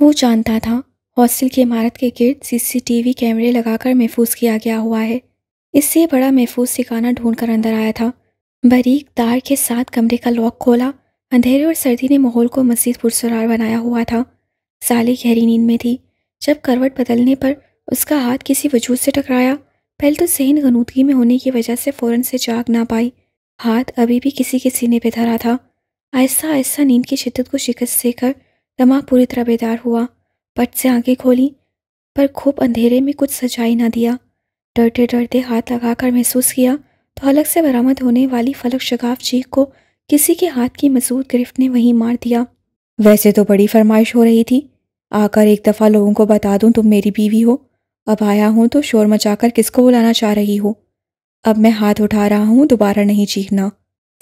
वो जानता था हॉस्टल की इमारत के गिर्द सीसीटीवी कैमरे लगाकर महफूज किया गया हुआ है इससे बड़ा महफूज ठिकाना ढूंढकर अंदर आया था बारीक तार के साथ कमरे का लॉक खोला अंधेरे और सर्दी ने माहौल को मजीद पुरसरार बनाया हुआ था साली गहरी नींद में थी जब करवट बदलने पर उसका हाथ किसी वजूद से टकराया पहले तो सहन गनूदगी में होने की वजह से फ़ौरन से जाग ना पाई हाथ अभी भी किसी के सीने पर धरा था आहिस्ता आहिस्ता नींद की शिद्दत को शिकस्त देकर दमा पूरी तरह बेदार हुआ पट से आंखें खोली पर खूब अंधेरे में कुछ सजाई ना दिया डरते डरते हाथ लगाकर महसूस किया तो हलक से बरामद होने वाली फलक शगाफ चीख को किसी के हाथ की मजबूत गिरफ्त ने वहीं मार दिया वैसे तो बड़ी फरमाइश हो रही थी आकर एक दफ़ा लोगों को बता दूं तुम मेरी बीवी हो अब आया हूं तो शोर मचाकर किसको बुलाना चाह रही हो अब मैं हाथ उठा रहा हूं दोबारा नहीं चीखना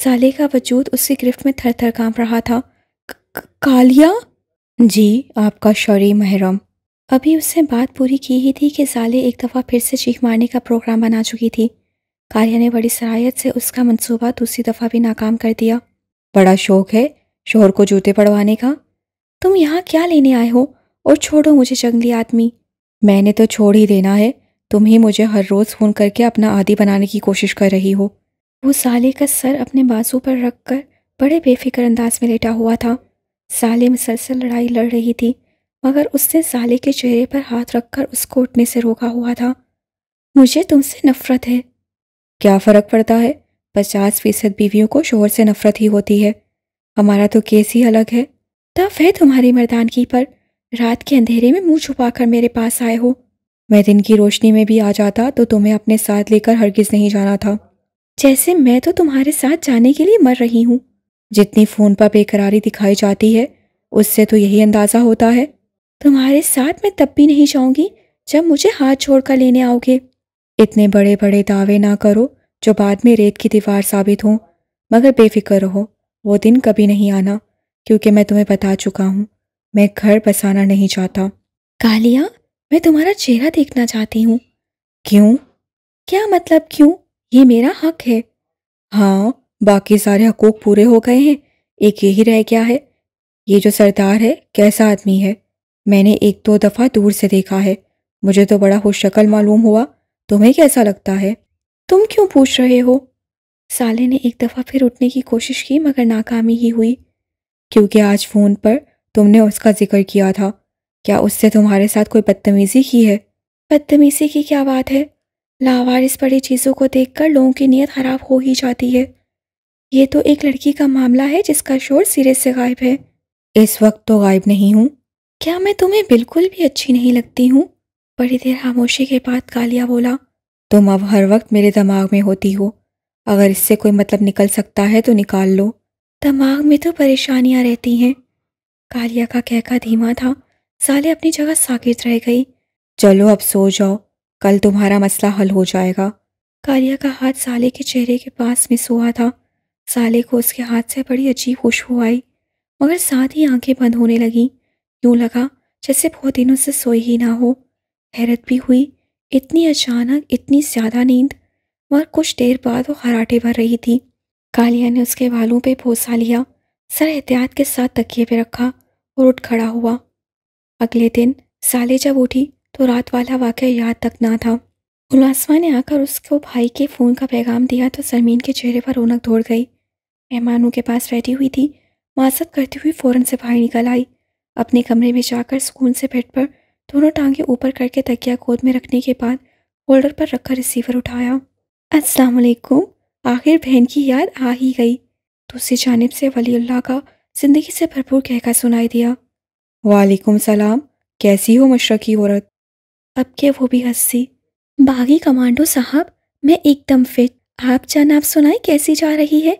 साले का वजूद उसकी गिरफ्त में थर थर काँप रहा था कालिया जी, आपका शौरी महरम। अभी उसने बात पूरी की ही थी कि साले एक दफ़ा फिर से चीख मारने का प्रोग्राम बना चुकी थी। कार्या ने बड़ी सराहियत से उसका मंसूबा दूसरी दफ़ा भी नाकाम कर दिया। बड़ा शौक है, शोहर को जूते पड़वाने का। तुम यहाँ क्या लेने आए हो और छोड़ो मुझे जंगली आदमी। मैंने तो छोड़ ही देना है, तुम ही मुझे हर रोज़ फ़ोन करके अपना आदि बनाने की कोशिश कर रही हो। वो साले का सर अपने बाजू पर रख कर बड़े बेफ़िक्र अंदाज में लेटा हुआ था। साले मुसलसल लड़ाई लड़ रही थी मगर उसने साले के चेहरे पर हाथ रखकर उसको उठने से रोका हुआ था मुझे तुमसे नफरत है क्या फ़र्क पड़ता है पचास फीसद बीवियों को शोहर से नफरत ही होती है हमारा तो केस ही अलग है तब है तुम्हारी मर्दानगी पर रात के अंधेरे में मुंह छुपाकर मेरे पास आए हो मैं दिन की रोशनी में भी आ जाता तो तुम्हें अपने साथ लेकर हरगिज नहीं जाना था जैसे मैं तो तुम्हारे साथ जाने के लिए मर रही हूँ जितनी फ़ोन पर बेकरारी दिखाई जाती है उससे तो यही अंदाज़ा होता है तुम्हारे साथ मैं तब भी नहीं जाऊंगी जब मुझे हाथ छोड़कर लेने आओगे इतने बड़े बड़े दावे ना करो जो बाद में रेत की दीवार साबित हो मगर बेफिक्र रहो वो दिन कभी नहीं आना क्योंकि मैं तुम्हें बता चुका हूँ मैं घर बसाना नहीं चाहता कालिया मैं तुम्हारा चेहरा देखना चाहती हूँ क्यों क्या मतलब क्यों ये मेरा हक है हाँ बाकी सारे हकूक पूरे हो गए हैं एक यही रह गया है ये जो सरदार है कैसा आदमी है मैंने एक दो दफ़ा दूर से देखा है मुझे तो बड़ा खुशशक्ल मालूम हुआ तुम्हें कैसा लगता है तुम क्यों पूछ रहे हो साले ने एक दफ़ा फिर उठने की कोशिश की मगर नाकामी ही हुई क्योंकि आज फ़ोन पर तुमने उसका जिक्र किया था क्या उससे तुम्हारे साथ कोई बदतमीज़ी की है बदतमीज़ी की क्या बात है लावारिस पड़ी चीज़ों को देखकर लोगों की नीयत ख़राब हो ही जाती है ये तो एक लड़की का मामला है जिसका शोर सिरे से गायब है इस वक्त तो गायब नहीं हूँ क्या मैं तुम्हें बिल्कुल भी अच्छी नहीं लगती हूँ बड़ी देर खामोशी के बाद कालिया बोला तुम अब हर वक्त मेरे दिमाग में होती हो अगर इससे कोई मतलब निकल सकता है तो निकाल लो दिमाग में तो परेशानियाँ रहती हैं कालिया का कहका धीमा था साले अपनी जगह साकेत रह गई चलो अब सो जाओ कल तुम्हारा मसला हल हो जाएगा कालिया का हाथ साले के चेहरे के पास में सोआ था साले को उसके हाथ से बड़ी अजीब खुशबू आई मगर साथ ही आंखें बंद होने लगी यूं लगा जैसे बहुत दिनों से सोई ही ना हो हैरत भी हुई इतनी अचानक इतनी ज़्यादा नींद मगर कुछ देर बाद वो हराटे भर रही थी कालिया ने उसके बालों पे भोसा लिया सर एहतियात के साथ तकिए पे रखा और उठ खड़ा हुआ अगले दिन साले जब उठी तो रात वाला वाक़ याद तक ना था उलासवा ने आकर उसको भाई के फ़ोन का पैगाम दिया तो सरमीन के चेहरे पर रौनक दौड़ गई मेहमानों के पास बैठी हुई थी मासत करती हुई फ़ौरन से बाहर निकल आई अपने कमरे में जाकर सुकून से बेड पर दोनों टांगें ऊपर करके तकिया गोद में रखने के बाद होल्डर पर रखकर रिसीवर उठाया वालेकुम आखिर बहन की याद आ ही गई दूसरी जानब से वलील्ला का ज़िंदगी से भरपूर कहका सुनाई दिया वालेकुम सलाम कैसी हो मशरकी औरत अब के वो भी हंसी बागी कमांडो साहब मैं एकदम फिट आप जनाब सुनाई कैसी जा रही है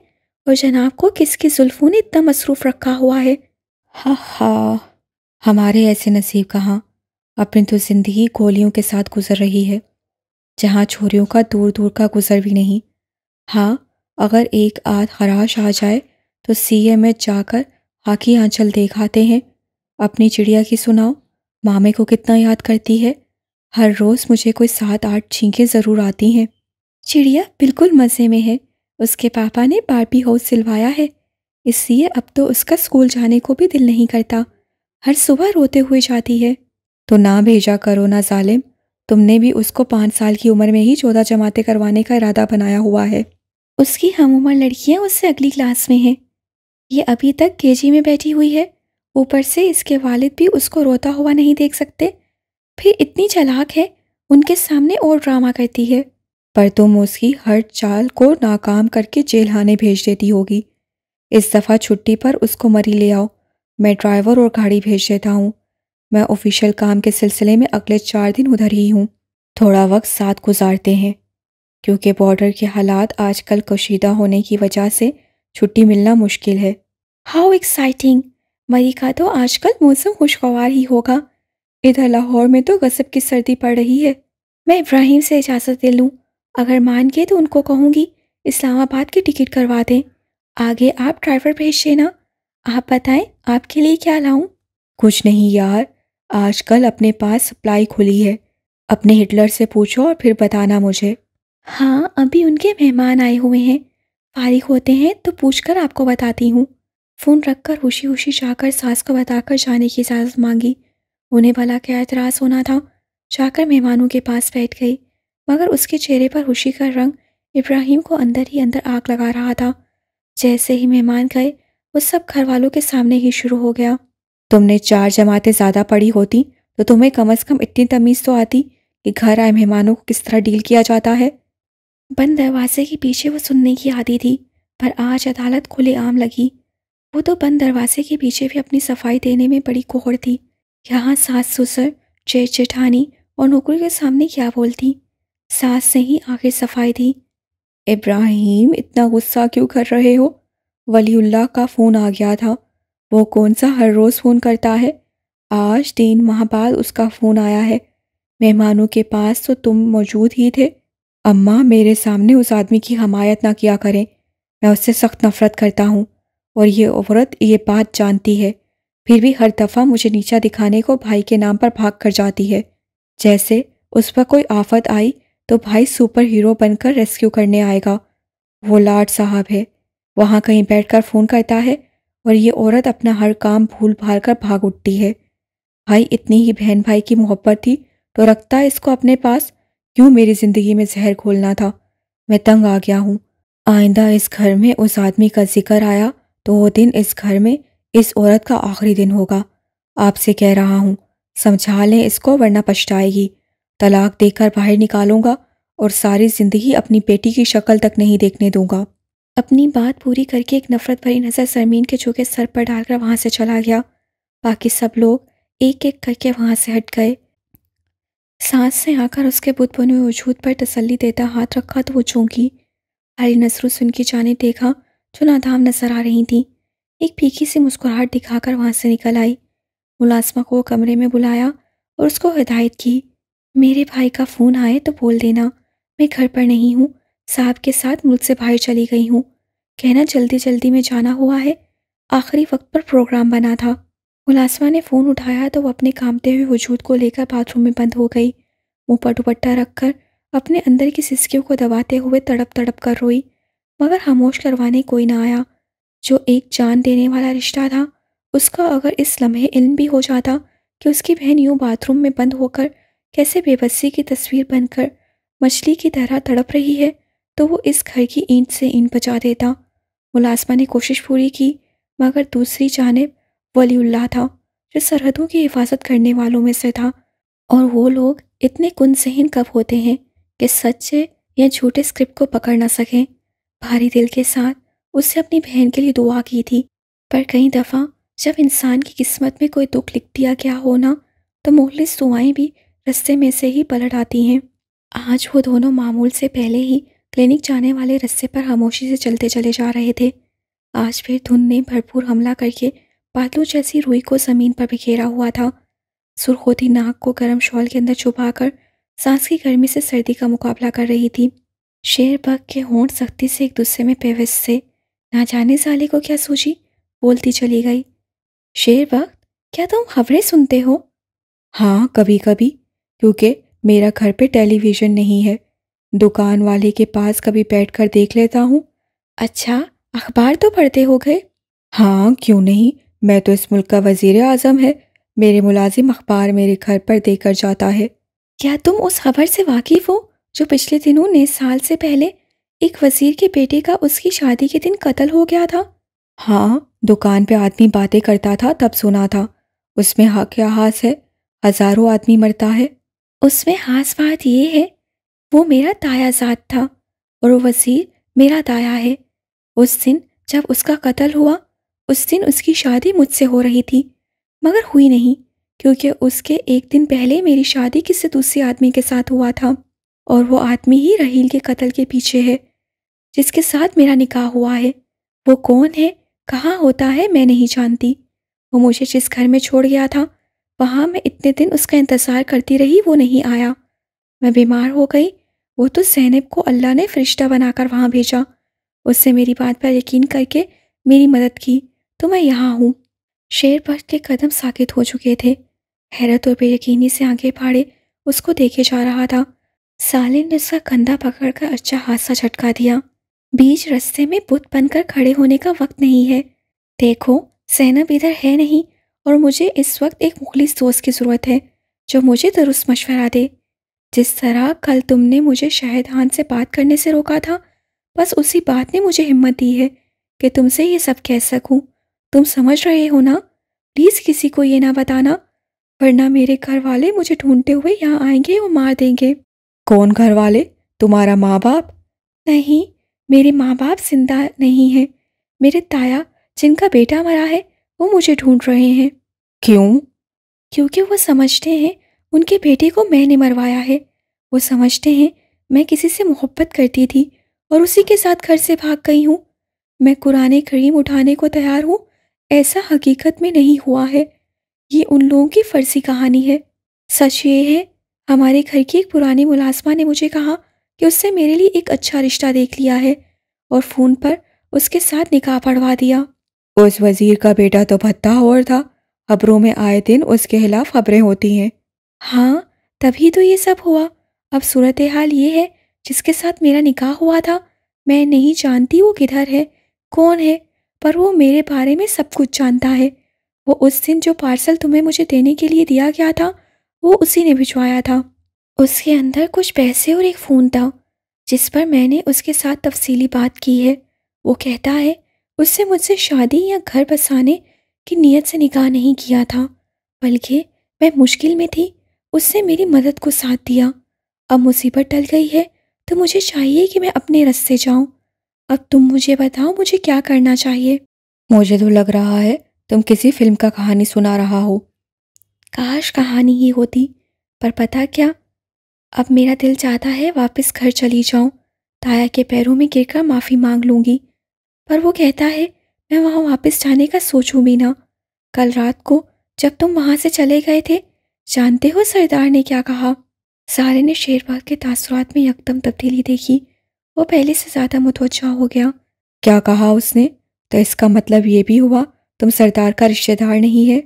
और जनाब को किसकी जुल्फों ने इतना मसरूफ़ रखा हुआ है हा हा हमारे ऐसे नसीब कहाँ अपनी तो ज़िंदगी गोलियों के साथ गुजर रही है जहाँ छोरियों का दूर दूर का गुजर भी नहीं हाँ अगर एक आध खराश आ जाए तो सी एम एच जाकर हाकी आंचल देखाते हैं अपनी चिड़िया की सुनाओ मामे को कितना याद करती है हर रोज़ मुझे कोई सात आठ छींकें ज़रूर आती हैं चिड़िया बिल्कुल मज़े में है उसके पापा ने बारबी हाउस सिलवाया है इसलिए अब तो उसका स्कूल जाने को भी दिल नहीं करता हर सुबह रोते हुए जाती है तो ना भेजा करो ना जालिम तुमने भी उसको पाँच साल की उम्र में ही चौदह जमाते करवाने का इरादा बनाया हुआ है उसकी हम उम्र लड़कियाँ उससे अगली क्लास में हैं ये अभी तक के में बैठी हुई है ऊपर से इसके वालिद भी उसको रोता हुआ नहीं देख सकते फिर इतनी चलाक है उनके सामने और ड्रामा करती है पर तुम उसकी हर चाल को नाकाम करके जेलखाने भेज देती होगी इस दफ़ा छुट्टी पर उसको मरी ले आओ मैं ड्राइवर और गाड़ी भेज देता हूँ मैं ऑफिशियल काम के सिलसिले में अगले चार दिन उधर ही हूँ थोड़ा वक्त साथ गुजारते हैं क्योंकि बॉर्डर के हालात आजकल कशीदा होने की वजह से छुट्टी मिलना मुश्किल है हाउ एक्साइटिंग मरी का तो आजकल मौसम खुशगवार ही होगा इधर लाहौर में तो गजब की सर्दी पड़ रही है मैं इब्राहिम से इजाज़त दे लूँ अगर मान गए तो उनको कहूँगी इस्लामाबाद की टिकट करवा दें आगे आप ड्राइवर भेज देना आप बताएं आपके लिए क्या लाऊं? कुछ नहीं यार आजकल अपने पास सप्लाई खुली है अपने हिटलर से पूछो और फिर बताना मुझे हाँ अभी उनके मेहमान आए हुए हैं फारिग होते हैं तो पूछ कर आपको बताती हूँ फ़ोन रख कर होशी हुशी जाकर सास को बताकर जाने की इजाज़त मांगी उन्हें भला क्या एतराज़ होना था जाकर मेहमानों के पास बैठ गई मगर उसके चेहरे पर खुशी का रंग इब्राहिम को अंदर ही अंदर आग लगा रहा था जैसे ही मेहमान गए वो सब घर वालों के सामने ही शुरू हो गया तुमने चार जमातें ज़्यादा पढ़ी होती तो तुम्हें कम अज़ कम इतनी तमीज़ तो आती कि घर आए मेहमानों को किस तरह डील किया जाता है बंद दरवाजे के पीछे वो सुनने की आदि थी पर आज अदालत खुले आम लगी वो तो बंद दरवाजे के पीछे भी अपनी सफाई देने में बड़ी कोहड़ थी यहाँ सास ससुर चेठ चेठानी और नौकरी के सामने क्या बोलती सास से ही आखिर सफाई दी इब्राहिम इतना गुस्सा क्यों कर रहे हो वलीउल्लाह का फ़ोन आ गया था वो कौन सा हर रोज़ फ़ोन करता है आज तीन माह बाद उसका फ़ोन आया है मेहमानों के पास तो तुम मौजूद ही थे अम्मा मेरे सामने उस आदमी की हमायत ना किया करें मैं उससे सख्त नफ़रत करता हूँ और ये औरत ये बात जानती है फिर भी हर दफ़ा मुझे नीचा दिखाने को भाई के नाम पर भाग कर जाती है जैसे उस पर कोई आफत आई तो भाई सुपर हीरो बनकर रेस्क्यू करने आएगा वो लाड साहब है वहाँ कहीं बैठकर फ़ोन करता है और ये औरत अपना हर काम भूल भाल कर भाग उठती है भाई इतनी ही बहन भाई की मोहब्बत थी तो रखता इसको अपने पास क्यों मेरी ज़िंदगी में जहर खोलना था मैं तंग आ गया हूँ आइंदा इस घर में उस आदमी का जिक्र आया तो वो दिन इस घर में इस औरत का आखिरी दिन होगा आपसे कह रहा हूँ समझा लें इसको वरना पछताएगी तलाक देकर बाहर निकालूंगा और सारी ज़िंदगी अपनी बेटी की शक्ल तक नहीं देखने दूंगा अपनी बात पूरी करके एक नफ़रत भरी नज़र सरमीन के झुके सर पर डालकर वहां से चला गया बाकी सब लोग एक एक करके वहां से हट गए सांस से आकर उसके बुतबुने वजूद पर तसल्ली देता हाथ रखा तो वो चूंकि अली नसरू सुन की जाने देखा जो नादाम नजर आ रही थी एक फीकी सी मुस्कुराहट दिखाकर वहां से निकल आई मुलाजमा को कमरे में बुलाया और उसको हिदायत की मेरे भाई का फ़ोन आए तो बोल देना मैं घर पर नहीं हूँ साहब के साथ मुल्क से बाहर चली गई हूँ कहना जल्दी जल्दी में जाना हुआ है आखिरी वक्त पर प्रोग्राम बना था मुलाजमा ने फ़ोन उठाया तो वह अपने कामते हुए वजूद को लेकर बाथरूम में बंद हो गई मुँह पर दुपट्टा रखकर अपने अंदर की सिसकियों को दबाते हुए तड़प तड़प कर रोई मगर खामोश करवाने कोई ना आया जो एक जान देने वाला रिश्ता था उसका अगर इस लम्हे इल्म भी हो जाता कि उसकी बहन यूँ बाथरूम में बंद होकर कैसे बेबसी की तस्वीर बनकर मछली की तरह तड़प रही है तो वो इस घर की ईंट से ईंट बचा देता मुलाजमा ने कोशिश पूरी की मगर दूसरी जानब वलीउल्ला था जो सरहदों की हिफाजत करने वालों में से था और वो लोग इतने कुनसहीन कब होते हैं कि सच्चे या झूठे स्क्रिप्ट को पकड़ ना सकें भारी दिल के साथ उससे अपनी बहन के लिए दुआ की थी पर कई दफ़ा जब इंसान की किस्मत में कोई दुख लिख दिया गया हो ना तो मुखलिस दुआएँ भी रस्ते में से ही पलट आती हैं आज वो दोनों मामूल से पहले ही क्लिनिक जाने वाले रस्ते पर खामोशी से चलते चले जा रहे थे आज फिर धुन ने भरपूर हमला करके बादलों जैसी रुई को ज़मीन पर बिखेरा हुआ था सुरखोती नाक को गर्म शॉल के अंदर छुपा कर सांस की गर्मी से सर्दी का मुकाबला कर रही थी शेर बग के होंठ सख्ती से एक दूसरे में पेवस से ना जाने साले को क्या सूझी बोलती चली गई शेर बग क्या तुम खबरें सुनते हो हाँ कभी कभी क्योंकि मेरा घर पे टेलीविज़न नहीं है दुकान वाले के पास कभी बैठकर देख लेता हूँ अच्छा अखबार तो पढ़ते हो गए हाँ क्यों नहीं मैं तो इस मुल्क का वजीर आज़म है मेरे मुलाजिम अखबार मेरे घर पर देकर जाता है क्या तुम उस खबर से वाकिफ़ हो जो पिछले दिनों ने साल से पहले एक वजीर के बेटे का उसकी शादी के दिन कत्ल हो गया था हाँ दुकान पे आदमी बातें करता था तब सुना था उसमें क्या हास है हज़ारों आदमी मरता है उसमें खास बात यह है वो मेरा जात था और वो वजीर मेरा दाया है उस दिन जब उसका कत्ल हुआ उस दिन उसकी शादी मुझसे हो रही थी मगर हुई नहीं क्योंकि उसके एक दिन पहले मेरी शादी किसी दूसरे आदमी के साथ हुआ था और वो आदमी ही रहील के कत्ल के पीछे है जिसके साथ मेरा निकाह हुआ है वो कौन है कहाँ होता है मैं नहीं जानती वो मुझे जिस घर में छोड़ गया था वहाँ मैं इतने दिन उसका इंतज़ार करती रही वो नहीं आया मैं बीमार हो गई वो तो सैनब को अल्लाह ने फरिश्ता बनाकर वहाँ भेजा उससे मेरी बात पर यकीन करके मेरी मदद की तो मैं यहाँ हूँ शेर पर के कदम साकित हो चुके थे हैरत और बेयकीनी से आगे पाड़े उसको देखे जा रहा था सालिन ने उसका कंधा पकड़कर अच्छा हादसा झटका दिया बीच रस्ते में बुत बनकर खड़े होने का वक्त नहीं है देखो सैनब इधर है नहीं और मुझे इस वक्त एक मुखलिस दोस्त की ज़रूरत है जो मुझे दुरुस्त मशवरा दे जिस तरह कल तुमने मुझे शाहिद खान से बात करने से रोका था बस उसी बात ने मुझे हिम्मत दी है कि तुमसे ये सब कह सकूं। तुम समझ रहे हो ना प्लीज़ किसी को ये ना बताना वरना मेरे घर वाले मुझे ढूंढते हुए यहाँ आएंगे और मार देंगे कौन घर वाले तुम्हारा माँ बाप नहीं मेरे माँ बाप जिंदा नहीं हैं मेरे ताया जिनका बेटा मरा है वो मुझे ढूंढ रहे हैं क्यों क्योंकि वो समझते हैं उनके बेटे को मैंने मरवाया है वो समझते हैं मैं किसी से मोहब्बत करती थी और उसी के साथ घर से भाग गई हूँ मैं कुरान करीम उठाने को तैयार हूँ ऐसा हकीकत में नहीं हुआ है ये उन लोगों की फर्जी कहानी है सच ये है हमारे घर की एक पुरानी मुलाजमा ने मुझे कहा कि उससे मेरे लिए एक अच्छा रिश्ता देख लिया है और फ़ोन पर उसके साथ निकाह पढ़वा दिया उस वजीर का बेटा तो भत्ता और था खबरों में आए दिन उसके खिलाफ खबरें होती हैं हाँ तभी तो ये सब हुआ अब सूरत हाल ये है जिसके साथ मेरा निकाह हुआ था मैं नहीं जानती वो किधर है कौन है पर वो मेरे बारे में सब कुछ जानता है वो उस दिन जो पार्सल तुम्हें मुझे देने के लिए दिया गया था वो उसी ने भिजवाया था उसके अंदर कुछ पैसे और एक फ़ोन था जिस पर मैंने उसके साथ तफसीली बात की है वो कहता है उससे मुझसे शादी या घर बसाने की नीयत से निकाह नहीं किया था बल्कि मैं मुश्किल में थी उससे मेरी मदद को साथ दिया अब मुसीबत टल गई है तो मुझे चाहिए कि मैं अपने रस्ते जाऊं। अब तुम मुझे बताओ मुझे क्या करना चाहिए मुझे तो लग रहा है तुम किसी फिल्म का कहानी सुना रहा हो काश कहानी ही होती पर पता क्या अब मेरा दिल चाहता है वापस घर चली जाऊं ताया के पैरों में गिरकर माफ़ी मांग लूंगी पर वो कहता है मैं वहाँ वापस जाने का सोचूं भी ना कल रात को जब तुम वहाँ से चले गए थे जानते हो सरदार ने क्या कहा सारे ने शेरबाग के तासरात में यकदम तब्दीली देखी वो पहले से ज़्यादा मुतवजा हो गया क्या कहा उसने तो इसका मतलब ये भी हुआ तुम सरदार का रिश्तेदार नहीं है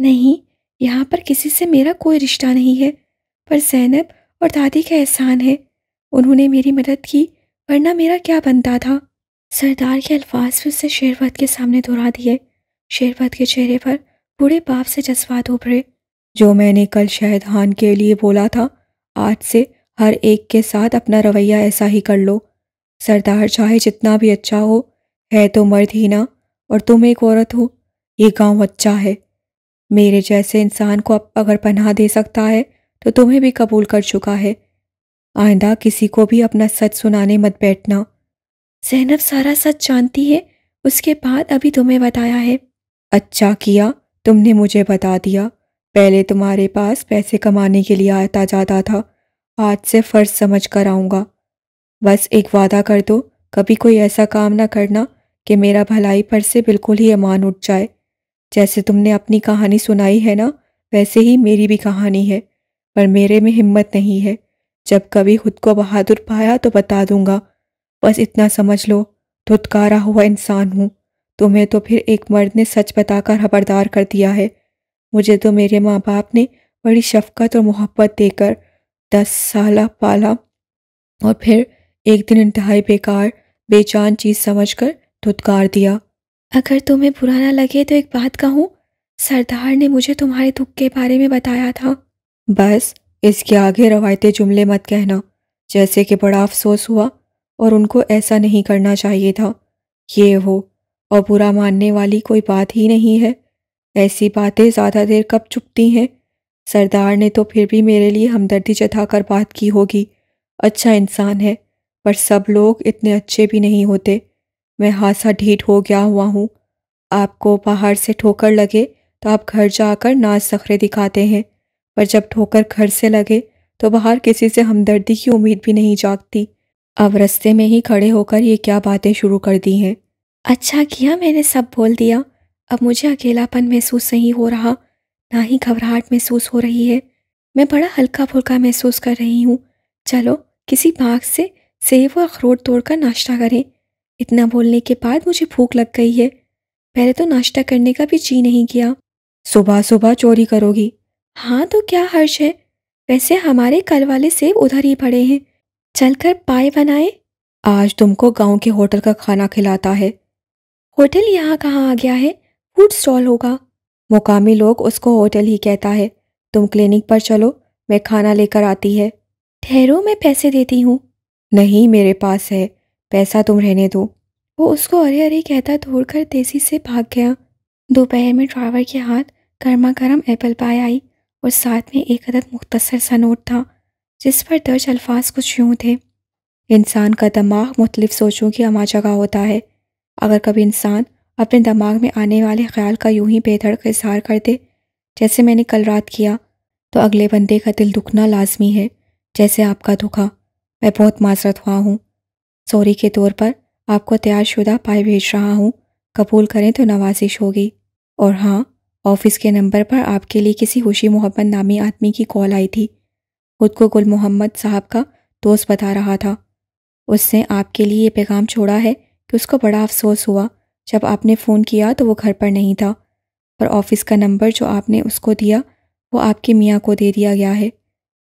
नहीं यहाँ पर किसी से मेरा कोई रिश्ता नहीं है पर जैनब और दादी का एहसान है उन्होंने मेरी मदद की वरना मेरा क्या बनता था सरदार के अल्फाज फिर से शेरवत के सामने दोहरा दिए शेरवत के चेहरे पर बुरे बाप से जज्बात उभरे जो मैंने कल शहद खान के लिए बोला था आज से हर एक के साथ अपना रवैया ऐसा ही कर लो सरदार चाहे जितना भी अच्छा हो है तो मर्द ही ना और तुम एक औरत हो ये गांव अच्छा है मेरे जैसे इंसान को अब अगर पनाह दे सकता है तो तुम्हें भी कबूल कर चुका है आइंदा किसी को भी अपना सच सुनाने मत बैठना जैनब सारा सच जानती है उसके बाद अभी तुम्हें बताया है अच्छा किया तुमने मुझे बता दिया पहले तुम्हारे पास पैसे कमाने के लिए आता जाता था आज से फ़र्ज समझ कर आऊँगा बस एक वादा कर दो कभी कोई ऐसा काम ना करना कि मेरा भलाई पर से बिल्कुल ही अमान उठ जाए जैसे तुमने अपनी कहानी सुनाई है ना वैसे ही मेरी भी कहानी है पर मेरे में हिम्मत नहीं है जब कभी खुद को बहादुर पाया तो बता दूंगा बस इतना समझ लो धुतकारा हुआ इंसान हूँ तुम्हें तो फिर एक मर्द ने सच बताकर खबरदार कर दिया है मुझे तो मेरे माँ बाप ने बड़ी शफकत और मोहब्बत देकर दस साल पाला और फिर एक दिन इंतहाई बेकार बेचान चीज़ समझ कर धुतकार दिया अगर तुम्हें बुरा ना लगे तो एक बात कहूँ सरदार ने मुझे तुम्हारे दुख के बारे में बताया था बस इसके आगे रवायती जुमले मत कहना जैसे कि बड़ा अफसोस हुआ और उनको ऐसा नहीं करना चाहिए था ये हो और बुरा मानने वाली कोई बात ही नहीं है ऐसी बातें ज़्यादा देर कब चुपती हैं सरदार ने तो फिर भी मेरे लिए हमदर्दी जताकर बात की होगी अच्छा इंसान है पर सब लोग इतने अच्छे भी नहीं होते मैं हाथा ढीठ हो गया हुआ हूँ आपको बाहर से ठोकर लगे तो आप घर जाकर नाच सखरे दिखाते हैं पर जब ठोकर घर से लगे तो बाहर किसी से हमदर्दी की उम्मीद भी नहीं जागती अब रस्ते में ही खड़े होकर ये क्या बातें शुरू कर दी हैं अच्छा किया मैंने सब बोल दिया अब मुझे अकेलापन महसूस नहीं हो रहा ना ही घबराहट महसूस हो रही है मैं बड़ा हल्का फुल्का महसूस कर रही हूँ चलो किसी बाग से सेब और अखरोट तोड़कर नाश्ता करें इतना बोलने के बाद मुझे भूख लग गई है पहले तो नाश्ता करने का भी जी नहीं किया सुबह सुबह चोरी करोगी हाँ तो क्या हर्ष है वैसे हमारे कल वाले सेब उधर ही पड़े हैं चलकर पाए बनाए आज तुमको गांव के होटल का खाना खिलाता है होटल यहाँ कहाँ आ गया है फूड स्टॉल होगा मुकामी लोग उसको होटल ही कहता है तुम क्लिनिक पर चलो मैं खाना लेकर आती है ठहरो मैं पैसे देती हूँ नहीं मेरे पास है पैसा तुम रहने दो वो उसको अरे अरे कहता दौड़ कर तेजी से भाग गया दोपहर में ड्राइवर के हाथ गर्मा गर्म एप्पल पाए आई और साथ में एक अदद मुख्तसर सा नोट था जिस पर दर्ज अल्फाज कुछ यूं थे इंसान का दिमाग मुख्तलिफ सोचों की अमा जगह होता है अगर कभी इंसान अपने दिमाग में आने वाले ख्याल का यूं ही बेधड़क इजहार कर दे जैसे मैंने कल रात किया तो अगले बंदे का दिल दुखना लाजमी है जैसे आपका दुखा मैं बहुत माजरत हुआ हूँ सॉरी के तौर पर आपको तैयार शुदा पाए भेज रहा हूँ कबूल करें तो नवाजिश होगी और हाँ ऑफिस के नंबर पर आपके लिए किसी खुशी मोहब्बत नामी आदमी की कॉल आई थी खुद को गुल मोहम्मद साहब का दोस्त बता रहा था उसने आपके लिए ये पैगाम छोड़ा है कि उसको बड़ा अफसोस हुआ जब आपने फ़ोन किया तो वो घर पर नहीं था पर ऑफिस का नंबर जो आपने उसको दिया वो आपके मियाँ को दे दिया गया है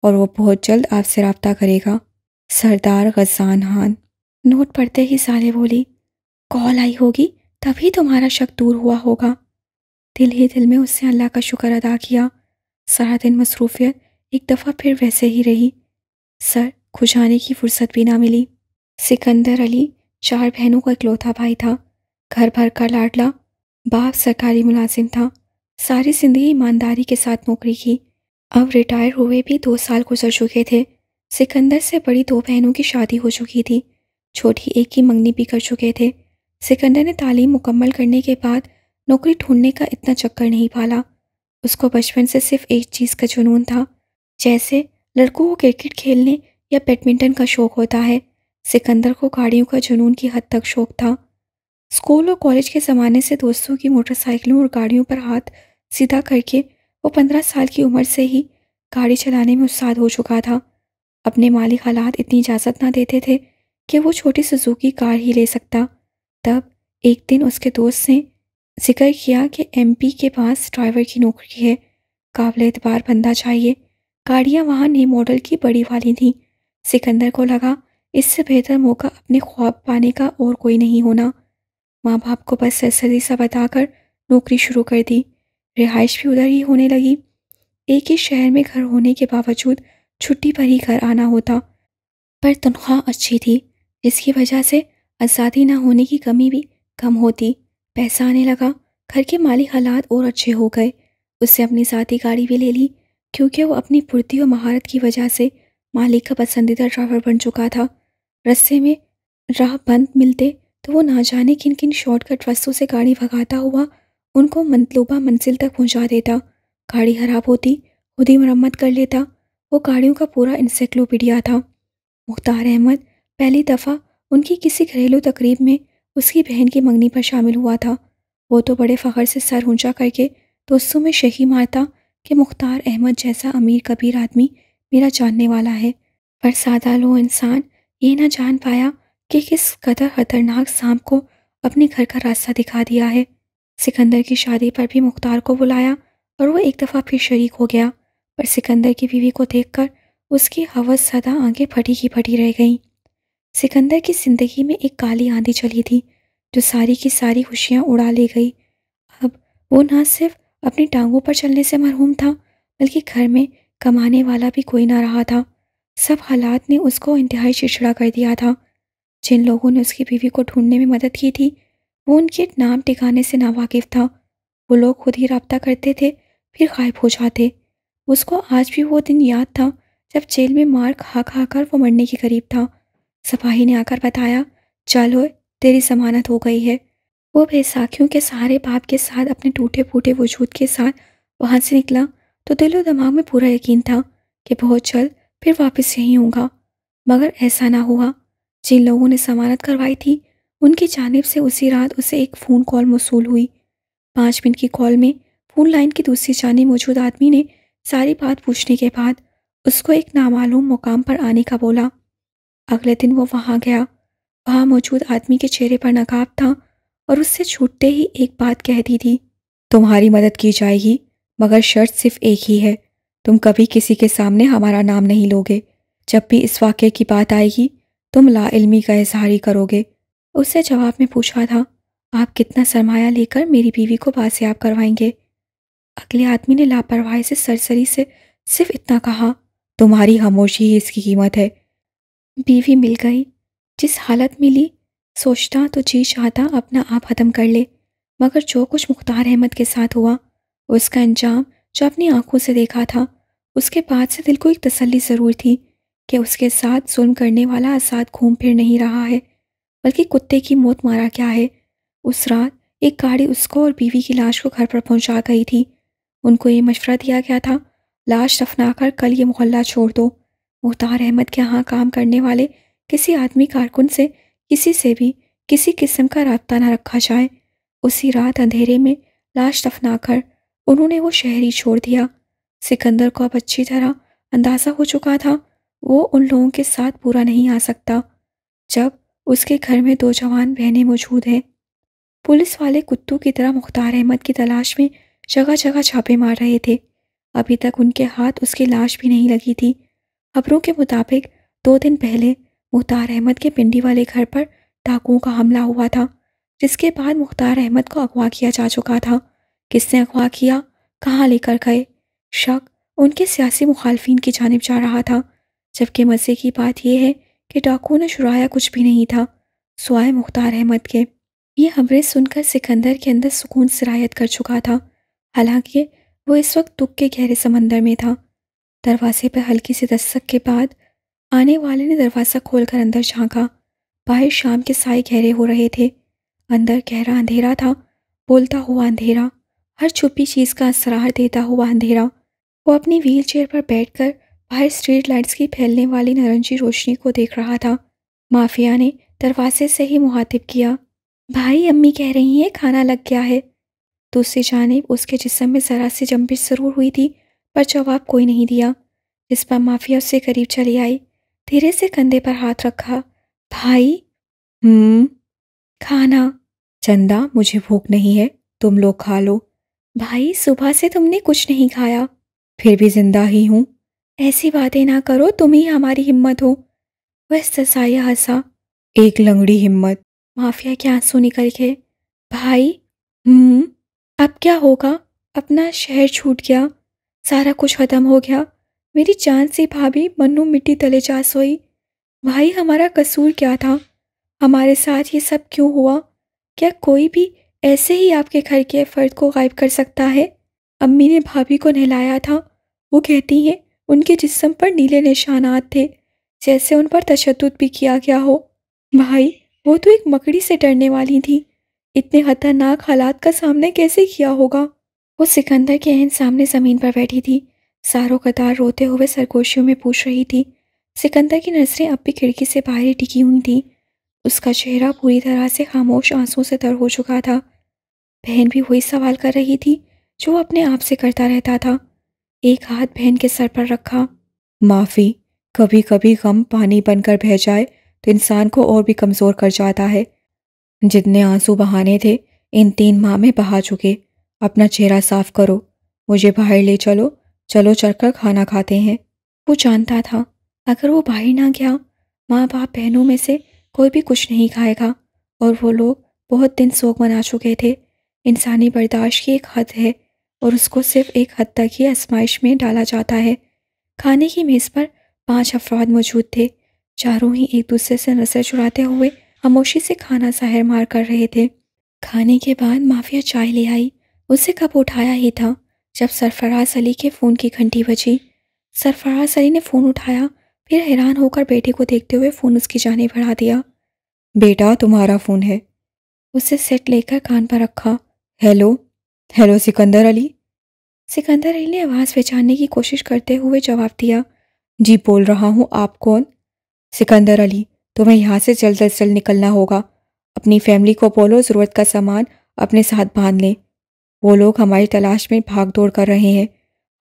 और वो बहुत जल्द आपसे रबता करेगा सरदार गजान खान नोट पढ़ते ही साले बोली कॉल आई होगी तभी तुम्हारा शक दूर हुआ होगा दिल ही दिल में उससे अल्लाह का शुक्र अदा किया सारा दिन मसरूफियत एक दफ़ा फिर वैसे ही रही सर खुजाने की फुर्सत भी ना मिली सिकंदर अली चार बहनों का इकलौता भाई था घर भर का लाडला बाप सरकारी मुलाजिम था सारी ज़िंदगी ईमानदारी के साथ नौकरी की अब रिटायर हुए भी दो साल गुजर चुके थे सिकंदर से बड़ी दो बहनों की शादी हो चुकी थी छोटी एक की मंगनी भी कर चुके थे सिकंदर ने तालीम मुकम्मल करने के बाद नौकरी ढूंढने का इतना चक्कर नहीं पाला उसको बचपन से सिर्फ एक चीज़ का जुनून था जैसे लड़कों को क्रिकेट खेलने या बैडमिंटन का शौक होता है सिकंदर को गाड़ियों का जुनून की हद तक शौक था स्कूल और कॉलेज के ज़माने से दोस्तों की मोटरसाइकिलों और गाड़ियों पर हाथ सीधा करके वो पंद्रह साल की उम्र से ही गाड़ी चलाने में उस्ताद हो चुका था अपने मालिक हालात इतनी इजाज़त ना देते थे कि वो छोटी सुजुकी कार ही ले सकता तब एक दिन उसके दोस्त ने जिक्र किया कि एमपी के पास ड्राइवर की नौकरी है काबिल एतबार बंदा चाहिए गाड़ियाँ वहाँ नए मॉडल की बड़ी वाली थी सिकंदर को लगा इससे बेहतर मौका अपने ख्वाब पाने का और कोई नहीं होना माँ बाप को बस सरसरी सा बताकर नौकरी शुरू कर दी रिहाइश भी उधर ही होने लगी एक ही शहर में घर होने के बावजूद छुट्टी पर ही घर आना होता पर तनख्वाह अच्छी थी जिसकी वजह से आज़ादी ना होने की कमी भी कम होती पैसा आने लगा घर के माली हालात और अच्छे हो गए उससे अपनी ज़ाती गाड़ी भी ले ली क्योंकि वो अपनी फुर्ती और महारत की वजह से मालिक का पसंदीदा ड्राइवर बन चुका था रस्से में राह बंद मिलते तो वो ना जाने किन किन शॉर्टकट रस्तों से गाड़ी भगाता हुआ उनको मतलूबा मंजिल तक पहुंचा देता गाड़ी खराब होती खुद ही मरम्मत कर लेता वो गाड़ियों का पूरा इंसाइक्लोपीडिया था मुख्तार अहमद पहली दफ़ा उनकी किसी घरेलू तकरीब में उसकी बहन की मंगनी पर शामिल हुआ था वो तो बड़े फखर से सर ऊंचा करके दोस्तों में शही मारता कि मुख्तार अहमद जैसा अमीर कबीर आदमी मेरा जानने वाला है पर सादा लो इंसान ये ना जान पाया कि किस कदर खतरनाक सांप को अपने घर का रास्ता दिखा दिया है सिकंदर की शादी पर भी मुख्तार को बुलाया और वो एक दफ़ा फिर शरीक हो गया पर सिकंदर की बीवी को देखकर उसकी हवस सदा आगे फटी ही फटी रह गई सिकंदर की ज़िंदगी में एक काली आंधी चली थी जो सारी की सारी खुशियाँ उड़ा ले गई अब वो ना सिर्फ अपनी टांगों पर चलने से मरहूम था बल्कि घर में कमाने वाला भी कोई ना रहा था सब हालात ने उसको इंतहाई शिशड़ा कर दिया था जिन लोगों ने उसकी बीवी को ढूंढने में मदद की थी वो उनके नाम टिकाने से नावाकिफ था वो लोग खुद ही रबता करते थे फिर गायब हो जाते उसको आज भी वो दिन याद था जब जेल में मार खा खा कर वो मरने के करीब था सपाही ने आकर बताया चलो तेरी जमानत हो गई है वो बैसाखियों के सहारे बाप के साथ अपने टूटे फूटे वजूद के साथ वहाँ से निकला तो दिलो दिमाग में पूरा यकीन था कि बहुत जल्द फिर वापस यहीं होगा मगर ऐसा ना हुआ जिन लोगों ने जमानत करवाई थी उनकी जानब से उसी रात उसे एक फ़ोन कॉल मौसूल हुई पाँच मिनट की कॉल में फ़ोन लाइन की दूसरी जानी मौजूद आदमी ने सारी बात पूछने के बाद उसको एक नामालूम मुकाम पर आने का बोला अगले दिन वो वहाँ गया वहाँ मौजूद आदमी के चेहरे पर नकाब था और उससे छूटते ही एक बात कह दी थी तुम्हारी मदद की जाएगी मगर शर्त सिर्फ एक ही है तुम कभी किसी के सामने हमारा नाम नहीं लोगे जब भी इस वाक्य की बात आएगी तुम इल्मी का इजहार ही करोगे उससे जवाब में पूछा था आप कितना सरमाया लेकर मेरी बीवी को बासियाब करवाएंगे अगले आदमी ने लापरवाही से सरसरी से सिर्फ इतना कहा तुम्हारी खामोशी ही इसकी कीमत है बीवी मिल गई जिस हालत मिली सोचता तो जी चाहता अपना आप ख़त्म कर ले मगर जो कुछ मुख्तार अहमद के साथ हुआ उसका अंजाम जो अपनी आंखों से देखा था उसके बाद से दिल को एक तसल्ली ज़रूर थी कि उसके साथ जुल्म करने वाला आसाद घूम फिर नहीं रहा है बल्कि कुत्ते की मौत मारा क्या है उस रात एक गाड़ी उसको और बीवी की लाश को घर पर पहुंचा गई थी उनको ये मशवरा दिया गया था लाश दफना कर कल ये मोहल्ला छोड़ दो मुख्तार अहमद के यहाँ काम करने वाले किसी आदमी कारकुन से किसी से भी किसी किस्म का रबता ना रखा जाए उसी रात अंधेरे में लाश दफना कर उन्होंने वो शहरी छोड़ दिया सिकंदर को अब अच्छी तरह अंदाज़ा हो चुका था वो उन लोगों के साथ पूरा नहीं आ सकता जब उसके घर में दो जवान बहनें मौजूद हैं पुलिस वाले कुत्तों की तरह मुख्तार अहमद की तलाश में जगह जगह छापे मार रहे थे अभी तक उनके हाथ उसकी लाश भी नहीं लगी थी खबरों के मुताबिक दो दिन पहले मुख्तार अहमद के पिंडी वाले घर पर डाकुओं का हमला हुआ था जिसके बाद मुख्तार अहमद को अगवा किया जा चुका था किसने अगवा किया कहाँ लेकर गए शक उनके सियासी मुखालफी की जानब जा रहा था जबकि मज़े की बात यह है कि डाकुओं ने शुराया कुछ भी नहीं था सुआए मुख्तार अहमद के ये खबरें सुनकर सिकंदर के अंदर सुकून सरायत कर चुका था हालांकि वो इस वक्त दुख के गहरे समंदर में था दरवाजे पर हल्की सी दस्तक के बाद आने वाले ने दरवाज़ा खोलकर अंदर झाँका बाहर शाम के साए गहरे हो रहे थे अंदर गहरा अंधेरा था बोलता हुआ अंधेरा हर छुपी चीज़ का असरार देता हुआ अंधेरा वो अपनी व्हील चेयर पर बैठकर बाहर स्ट्रीट लाइट्स की फैलने वाली नरंजी रोशनी को देख रहा था माफिया ने दरवाजे से ही मुहातिब किया भाई अम्मी कह रही हैं खाना लग गया है दूसरी जानब उसके जिसम में ज़रा सी जम्बिश ज़रूर हुई थी पर जवाब कोई नहीं दिया इस पर माफिया उससे करीब चली आई धीरे से कंधे पर हाथ रखा भाई हम्म खाना चंदा मुझे भूख नहीं है तुम लोग खा लो भाई सुबह से तुमने कुछ नहीं खाया फिर भी जिंदा ही हूं ऐसी बातें ना करो तुम ही हमारी हिम्मत हो वह ससाया हंसा एक लंगड़ी हिम्मत माफिया के आंसू निकल के भाई हम्म अब क्या होगा अपना शहर छूट गया सारा कुछ ख़त्म हो गया मेरी जान से भाभी मनु मिट्टी तले जा सोई भाई हमारा कसूर क्या था हमारे साथ ये सब क्यों हुआ क्या कोई भी ऐसे ही आपके घर के फ़र्द को गायब कर सकता है अम्मी ने भाभी को नहलाया था वो कहती हैं उनके जिस्म पर नीले निशानात थे जैसे उन पर तशद भी किया गया हो भाई वो तो एक मकड़ी से डरने वाली थी इतने खतरनाक हालात का सामना कैसे किया होगा वो सिकंदर के अहन सामने ज़मीन पर बैठी थी सारो कतार रोते हुए सरगोशियों में पूछ रही थी सिकंदर की नज़रें अब भी खिड़की से बाहर ही टिकी हुई थी उसका चेहरा पूरी तरह से खामोश आंसुओं से तर हो चुका था बहन भी वही सवाल कर रही थी जो अपने आप से करता रहता था एक हाथ बहन के सर पर रखा माफ़ी कभी कभी गम पानी बनकर बह जाए तो इंसान को और भी कमज़ोर कर जाता है जितने आंसू बहाने थे इन तीन माह में बहा चुके अपना चेहरा साफ करो मुझे बाहर ले चलो चलो चढ़कर खाना खाते हैं वो जानता था अगर वो बाहर ना गया माँ बाप बहनों में से कोई भी कुछ नहीं खाएगा और वो लोग बहुत दिन सोख मना चुके थे इंसानी बर्दाश्त की एक हद है और उसको सिर्फ एक हद तक ही आजमाइश में डाला जाता है खाने की मेज़ पर पांच अफराद मौजूद थे चारों ही एक दूसरे से नजर चुराते हुए खामोशी से खाना जहर मार कर रहे थे खाने के बाद माफिया चाय ले आई उसे कप उठाया ही था जब सरफराज अली के फ़ोन की घंटी बजी सरफराज अली ने फ़ोन उठाया फिर हैरान होकर बेटे को देखते हुए फ़ोन उसकी जाने बढ़ा दिया बेटा तुम्हारा फ़ोन है उसे सेट लेकर कान पर रखा हेलो हेलो सिकंदर अली सिकंदर अली ने आवाज़ पहचानने की कोशिश करते हुए जवाब दिया जी बोल रहा हूँ आप कौन सिकंदर अली तुम्हें यहाँ से जल्द अज जल्द निकलना होगा अपनी फैमिली को बोलो ज़रूरत का सामान अपने साथ बांध लें वो लोग हमारी तलाश में भाग दौड़ कर रहे हैं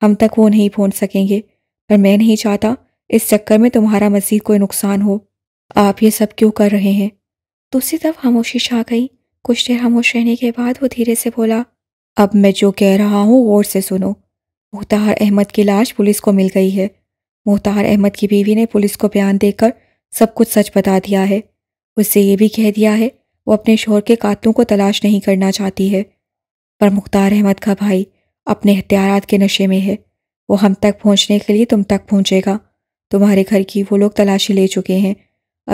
हम तक वो नहीं पहुंच सकेंगे पर मैं नहीं चाहता इस चक्कर में तुम्हारा मजीद कोई नुकसान हो आप ये सब क्यों कर रहे हैं दूसरी तरफ खामोशी छा गई कुछ देर खामोश रहने के बाद वो धीरे से बोला अब मैं जो कह रहा हूँ गौर से सुनो मुख्तार अहमद की लाश पुलिस को मिल गई है मुख्तार अहमद की बीवी ने पुलिस को बयान देकर सब कुछ सच बता दिया है उससे ये भी कह दिया है वो अपने शोहर के कातलों को तलाश नहीं करना चाहती है पर मुख्तार अहमद का भाई अपने हथियारात के नशे में है वो हम तक पहुंचने के लिए तुम तक पहुंचेगा तुम्हारे घर की वो लोग तलाशी ले चुके हैं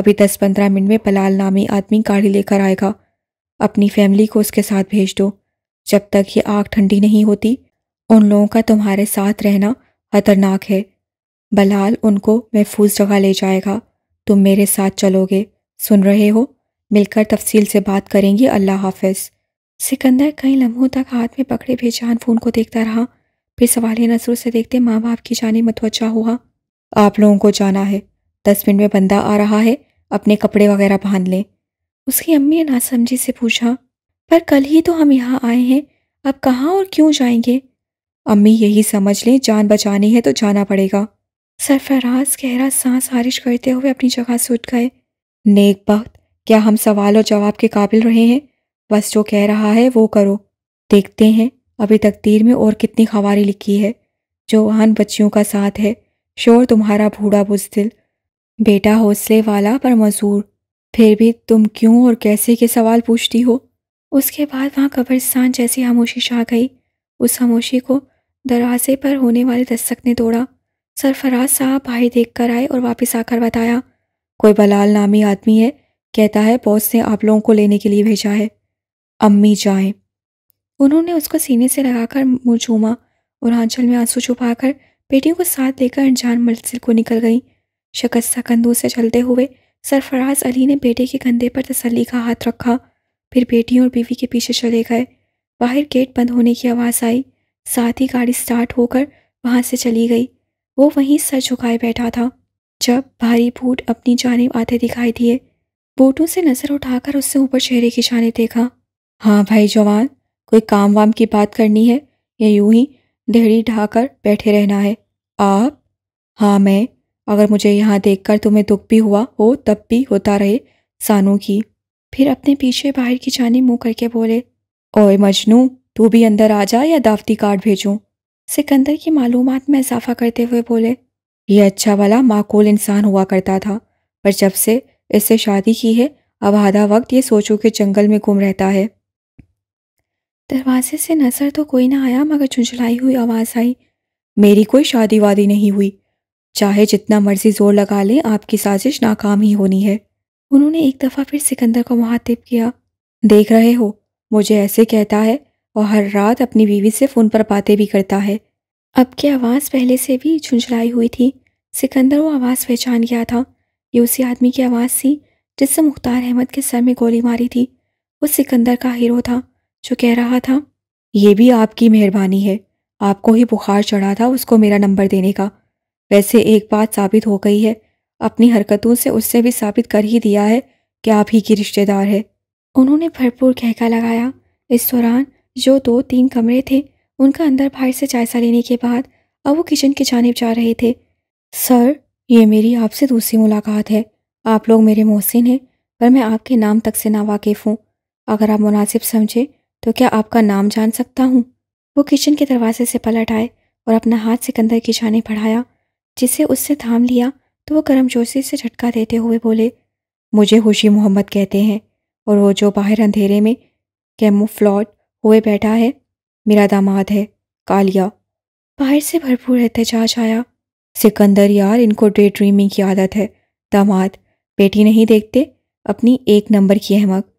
अभी दस पंद्रह मिनट में पलाल नामी आदमी गाड़ी लेकर आएगा अपनी फैमिली को उसके साथ भेज दो जब तक ये आग ठंडी नहीं होती उन लोगों का तुम्हारे साथ रहना खतरनाक है बलाल उनको महफूज जगह ले जाएगा तुम मेरे साथ चलोगे सुन रहे हो मिलकर तफसील से बात करेंगे अल्लाह हाफिज़ सिकंदर कई लम्हों तक हाथ में पकड़े बेचान फ़ोन को देखता रहा फिर सवालिया नजरों से देखते माँ बाप की जाने मतवजा हुआ आप लोगों को जाना है दस मिनट में बंदा आ रहा है अपने कपड़े वगैरह बांध लें उसकी अम्मी ने नासमझी से पूछा पर कल ही तो हम यहाँ आए हैं अब कहाँ और क्यों जाएंगे अम्मी यही समझ लें जान बचानी है तो जाना पड़ेगा सरफराज गहरा सांस हारिश करते हुए अपनी जगह से उठ गए नेक वक्त क्या हम सवाल और जवाब के काबिल रहे हैं बस जो कह रहा है वो करो देखते हैं अभी तकदीर में और कितनी खवारी लिखी है जो आन बच्चियों का साथ है शोर तुम्हारा भूढ़ा बुजदिल बेटा हौसले वाला पर मजूर फिर भी तुम क्यों और कैसे के सवाल पूछती हो उसके बाद वहाँ कब्रिस्तान जैसी खामोशी छा गई उस खामोशी को दरवाजे पर होने वाले दस्तक ने तोड़ा सरफराज साहब भाई देख कर आए और वापस आकर बताया कोई बलाल नामी आदमी है कहता है बॉस ने आप लोगों को लेने के लिए भेजा है अम्मी जाए उन्होंने उसको सीने से लगाकर मुँह चूमा और आंचल में आंसू छुपाकर बेटियों को साथ लेकर अनजान मंजिल को निकल गई शकस्ता कंधों से चलते हुए सरफराज अली ने बेटे के कंधे पर तसली का हाथ रखा फिर बेटियों और बीवी के पीछे चले गए बाहर गेट बंद होने की आवाज़ आई साथ ही गाड़ी स्टार्ट होकर वहाँ से चली गई वो वहीं सर झुकाए बैठा था जब भारी बूट अपनी जानब आते दिखाई दिए बूटों से नज़र उठाकर उससे ऊपर चेहरे की जाने देखा हाँ भाई जवान कोई काम वाम की बात करनी है या यूं ही डेहड़ी ढाकर बैठे रहना है आप हाँ मैं अगर मुझे यहाँ देखकर तुम्हें दुख भी हुआ हो तब भी होता रहे सानू की फिर अपने पीछे बाहर की जाने मुंह करके बोले ओए मजनू तू भी अंदर आ जा या दावती कार्ड भेजूँ सिकंदर की मालूम में इजाफा करते हुए बोले यह अच्छा वाला माकूल इंसान हुआ करता था पर जब से इससे शादी की है अब आधा वक्त ये सोचो कि जंगल में घूम रहता है दरवाजे से नज़र तो कोई ना आया मगर झुंझलाई हुई आवाज़ आई मेरी कोई शादी वादी नहीं हुई चाहे जितना मर्जी जोर लगा लें आपकी साजिश नाकाम ही होनी है उन्होंने एक दफ़ा फिर सिकंदर को मुहातिब किया देख रहे हो मुझे ऐसे कहता है और हर रात अपनी बीवी से फ़ोन पर बातें भी करता है अब की आवाज़ पहले से भी झुंझलाई हुई थी सिकंदर वो आवाज़ पहचान गया था ये उसी आदमी की आवाज़ थी जिससे मुख्तार अहमद के सर में गोली मारी थी वो सिकंदर का हीरो था जो कह रहा था ये भी आपकी मेहरबानी है आपको ही बुखार चढ़ा था उसको मेरा नंबर देने का वैसे एक बात साबित हो गई है अपनी हरकतों से उससे भी साबित कर ही दिया है कि आप ही की रिश्तेदार है उन्होंने भरपूर कहका लगाया इस दौरान जो दो तीन कमरे थे उनका अंदर बाहर से जायजा लेने के बाद अब वो किचन की जानब जा रहे थे सर ये मेरी आपसे दूसरी मुलाकात है आप लोग मेरे मोहसिन हैं पर मैं आपके नाम तक से ना वाकिफ हूँ अगर आप मुनासिब समझें तो क्या आपका नाम जान सकता हूँ वो किचन के दरवाजे से पलट आए और अपना हाथ सिकंदर की जाने बढ़ाया जिसे उससे थाम लिया तो वो गर्मजोशी से झटका देते हुए बोले मुझे खुशी मोहम्मद कहते हैं और वो जो बाहर अंधेरे में कैमोफ्लॉट हुए बैठा है मेरा दामाद है कालिया बाहर से भरपूर एहतजाज आया सिकंदर यार इनको डे ड्रीमिंग की आदत है दामाद बेटी नहीं देखते अपनी एक नंबर की अहमक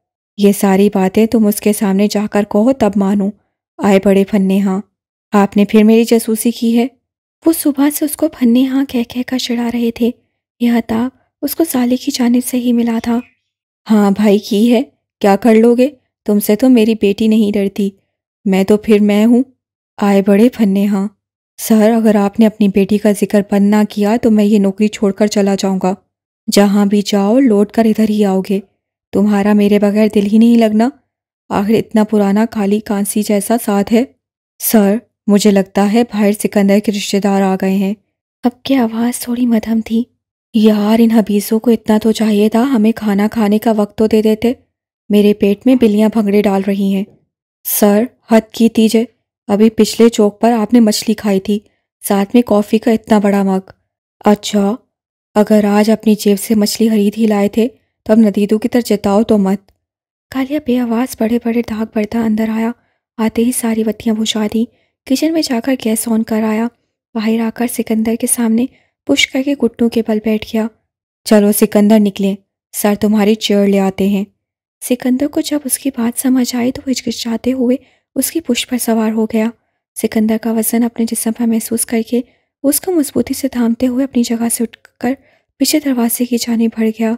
ये सारी बातें तुम उसके सामने जाकर कहो तब मानो आए बड़े फन्ने हाँ आपने फिर मेरी जासूसी की है वो सुबह से उसको फन्ने हाँ कह कह कर चढ़ा रहे थे यह ताब उसको साले की जानब से ही मिला था हाँ भाई की है क्या कर लोगे तुमसे तो मेरी बेटी नहीं डरती मैं तो फिर मैं हूँ आए बड़े फन्ने हाँ सर अगर आपने अपनी बेटी का जिक्र बंद ना किया तो मैं ये नौकरी छोड़कर चला जाऊँगा जहाँ भी जाओ लौट कर इधर ही आओगे तुम्हारा मेरे बगैर दिल ही नहीं लगना आखिर इतना पुराना खाली कांसी जैसा साथ है सर मुझे लगता है भाई सिकंदर के रिश्तेदार आ गए हैं अब की आवाज़ थोड़ी मधम थी यार इन हबीसों को इतना तो चाहिए था हमें खाना खाने का वक्त तो दे देते मेरे पेट में बिल्लियाँ भंगड़े डाल रही हैं सर हद की तीजे अभी पिछले चौक पर आपने मछली खाई थी साथ में कॉफ़ी का इतना बड़ा मग अच्छा अगर आज अपनी जेब से मछली खरीद ही लाए थे तब नदीदों की तरह जताओ तो मत कालिया बेआवाज़ बड़े बड़े ढाक बढ़ता अंदर आया आते ही सारी बत्तियाँ बुझा दी किचन में जाकर गैस ऑन कर आया बाहर आकर सिकंदर के सामने पुश करके घुटनों के बल बैठ गया चलो सिकंदर निकले सर तुम्हारी चेयर ले आते हैं सिकंदर को जब उसकी बात समझ आई तो हिचकिचाते हुए उसकी पुश पर सवार हो गया सिकंदर का वजन अपने जिसम पर महसूस करके उसको मजबूती से थामते हुए अपनी जगह से उठकर पीछे दरवाजे की जाने भर गया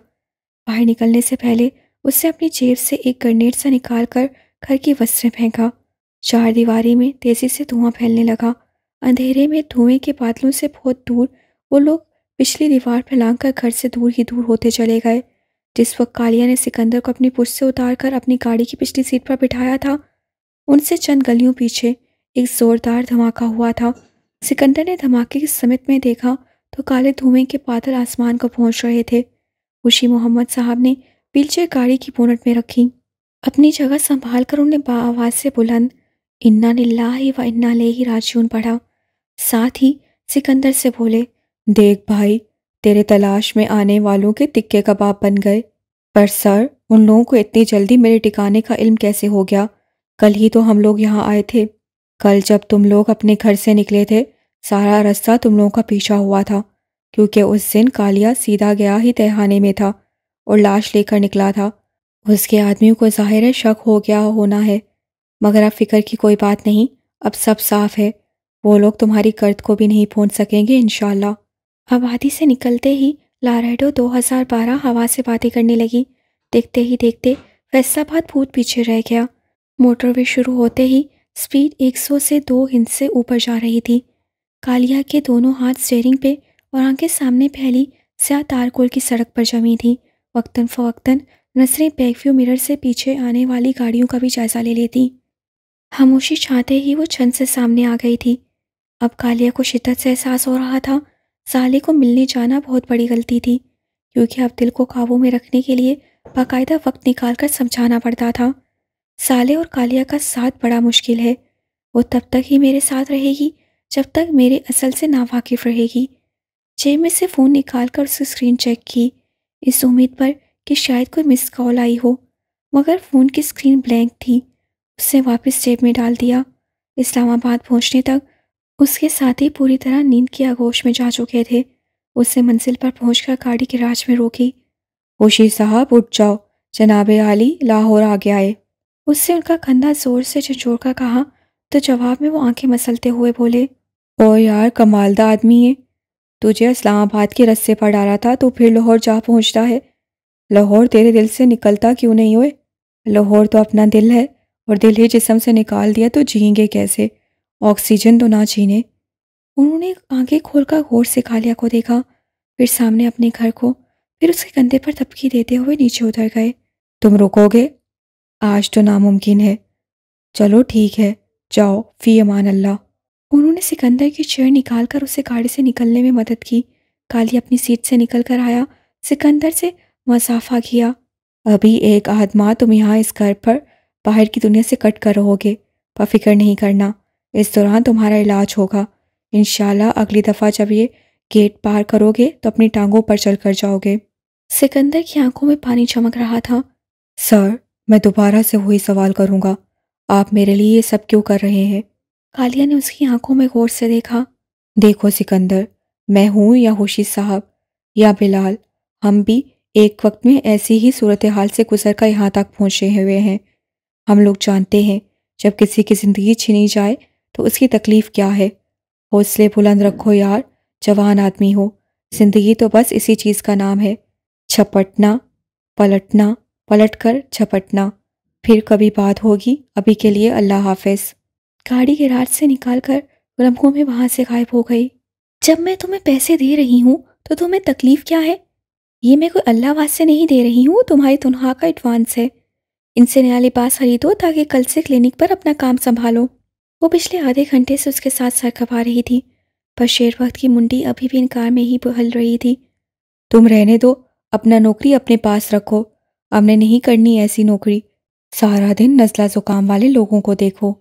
बाहर निकलने से पहले उसने अपनी जेब से एक ग्रनेड सा निकाल कर घर की वस्त्र फेंका चार दीवारी में तेज़ी से धुआं फैलने लगा अंधेरे में धुएं के बादलों से बहुत दूर वो लोग पिछली दीवार फैलांग कर घर से दूर ही दूर होते चले गए जिस वक्त कालिया ने सिकंदर को अपनी पुर से उतार कर अपनी गाड़ी की पिछली सीट पर बिठाया था उनसे चंद गलियों पीछे एक ज़ोरदार धमाका हुआ था सिकंदर ने धमाके की समित में देखा तो काले धुएं के बादल आसमान को पहुंच रहे थे खुशी मोहम्मद साहब ने व्हीलचेयर गाड़ी की बोनट में रखी अपनी जगह संभाल कर उन्हें बाआवाज़ से बुलंद इन्ना ही व इन्ना ले ही राजून पढ़ा साथ ही सिकंदर से बोले देख भाई तेरे तलाश में आने वालों के तिक्के कबाब बन गए पर सर उन लोगों को इतनी जल्दी मेरे टिकाने का इल्म कैसे हो गया कल ही तो हम लोग यहाँ आए थे कल जब तुम लोग अपने घर से निकले थे सारा रास्ता तुम लोगों का पीछा हुआ था क्योंकि उस दिन कालिया सीधा गया ही तहखाने में था और लाश लेकर निकला था उसके आदमियों को ज़ाहिर है शक हो गया होना है मगर अब फिक्र की कोई बात नहीं अब सब साफ है वो लोग तुम्हारी कर्द को भी नहीं पहुंच सकेंगे इन आबादी से निकलते ही लारेडो 2012 हवा से बातें करने लगी देखते ही देखते फैसलाबाद भूत पीछे रह गया मोटरवे शुरू होते ही स्पीड 100 से दो इंच से ऊपर जा रही थी कालिया के दोनों हाथ स्टेयरिंग पे और आंखें सामने फैली स्या तारकोल की सड़क पर जमी थी वक्तन फ़वक्तन नसरें बैकव्यू मिरर से पीछे आने वाली गाड़ियों का भी जायज़ा ले लेती खामोशी छाते ही वो छंद से सामने आ गई थी अब कालिया को शिद्दत से एहसास हो रहा था साले को मिलने जाना बहुत बड़ी गलती थी क्योंकि अब दिल को काबू में रखने के लिए बाकायदा वक्त निकाल कर समझाना पड़ता था साले और कालिया का साथ बड़ा मुश्किल है वो तब तक ही मेरे साथ रहेगी जब तक मेरे असल से नावाकिफ रहेगी जेब में से फ़ोन निकाल कर उसकी स्क्रीन चेक की इस उम्मीद पर कि शायद कोई मिस कॉल आई हो मगर फ़ोन की स्क्रीन ब्लैंक थी उसने वापस जेब में डाल दिया इस्लामाबाद पहुंचने तक उसके साथी पूरी तरह नींद की आगोश में जा चुके थे उसने मंजिल पर पहुंचकर गाड़ी के राज में रोकी ओशी साहब उठ जाओ जनाब आली लाहौर आ गया है उससे उनका कंधा ज़ोर से झंझोड़ कर कहा तो जवाब में वो आंखें मसलते हुए बोले ओ यार कमालदा आदमी है तुझे इस्लामाबाद के रस्से पर डाला था तो फिर लाहौर जा पहुंचता है लाहौर तेरे दिल से निकलता क्यों नहीं हुए लाहौर तो अपना दिल है और दिल ही जिसम से निकाल दिया तो जियेंगे कैसे ऑक्सीजन तो ना छीने उन्होंने आंखें खोलकर गौर से कालिया को देखा फिर सामने अपने घर को फिर उसके कंधे पर थपकी देते हुए नीचे उतर गए तुम रुकोगे आज तो नामुमकिन है चलो ठीक है जाओ फ़ी अमान अल्लाह उन्होंने सिकंदर की चेयर निकालकर उसे गाड़ी से निकलने में मदद की काली अपनी सीट से निकल कर आया सिकंदर से मसाफा किया अभी एक आदमा तुम यहाँ इस घर पर बाहर की दुनिया से कट कर रहोगे पर फिक्र नहीं करना इस दौरान तुम्हारा इलाज होगा इन अगली दफ़ा जब ये गेट पार करोगे तो अपनी टांगों पर चल कर जाओगे सिकंदर की आंखों में पानी चमक रहा था सर मैं दोबारा से वही सवाल करूँगा आप मेरे लिए ये सब क्यों कर रहे हैं कालिया ने उसकी आंखों में गौर से देखा देखो सिकंदर मैं हूँ या होशी साहब या बिलाल हम भी एक वक्त में ऐसी ही सूरत हाल से गुजर कर यहाँ तक पहुँचे हुए हैं हम लोग जानते हैं जब किसी की ज़िंदगी छिनी जाए तो उसकी तकलीफ़ क्या है हौसले बुलंद रखो यार जवान आदमी हो ज़िंदगी तो बस इसी चीज़ का नाम है छपटना पलटना पलट कर छपटना फिर कभी बात होगी अभी के लिए अल्लाह हाफिज़ गाड़ी गैराज से निकाल कर लम्हों में वहाँ से गायब हो गई जब मैं तुम्हें पैसे दे रही हूँ तो तुम्हें तकलीफ़ क्या है ये मैं कोई अल्लाह वास्ते नहीं दे रही हूँ तुम्हारी तनख्वाह का एडवांस है इनसे नया लिबास खरीदो ताकि कल से क्लिनिक पर अपना काम संभालो वो पिछले आधे घंटे से उसके साथ सर खपा रही थी पर शेर वक्त की मुंडी अभी भी इनकार में ही बहल रही थी तुम रहने दो अपना नौकरी अपने पास रखो हमने नहीं करनी ऐसी नौकरी सारा दिन नजला ज़ुकाम वाले लोगों को देखो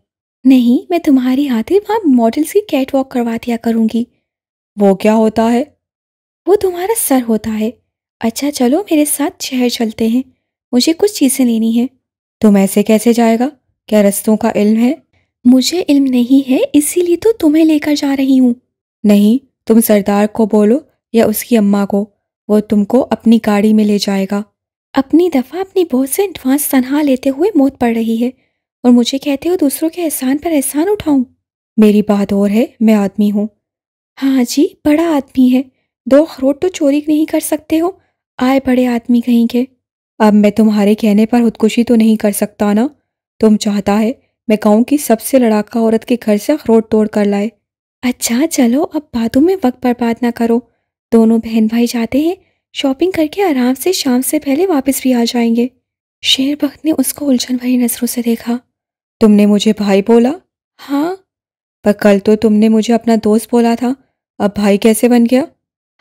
नहीं मैं तुम्हारी हाथी वहाँ मॉडल्स की कैट वॉक करवा दिया करूँगी वो क्या होता है वो तुम्हारा सर होता है अच्छा चलो मेरे साथ शहर चलते हैं मुझे कुछ चीज़ें लेनी है तुम ऐसे कैसे जाएगा क्या रस्तों का इल्म है मुझे इल्म नहीं है इसीलिए तो तुम्हें लेकर जा रही हूँ नहीं तुम सरदार को बोलो या उसकी अम्मा को वो तुमको अपनी गाड़ी में ले जाएगा अपनी दफ़ा अपनी बहुत से एडवांस तनहा लेते हुए मौत पड़ रही है और मुझे कहते हो दूसरों के एहसान पर एहसान उठाऊं मेरी बात और है मैं आदमी हूँ हाँ जी बड़ा आदमी है दो अखरोट तो चोरी नहीं कर सकते हो आए बड़े आदमी कहीं के अब मैं तुम्हारे कहने पर खुदकुशी तो नहीं कर सकता ना तुम चाहता है मैं कहूँ कि सबसे लड़ाका औरत के घर से अखरोट तोड़ कर लाए अच्छा चलो अब बातों में वक्त बर्बाद ना करो दोनों बहन भाई जाते हैं शॉपिंग करके आराम से शाम से पहले वापस भी आ जाएंगे शेर बख्त ने उसको उलझन भरी नज़रों से देखा तुमने मुझे भाई बोला हाँ पर कल तो तुमने मुझे अपना दोस्त बोला था अब भाई कैसे बन गया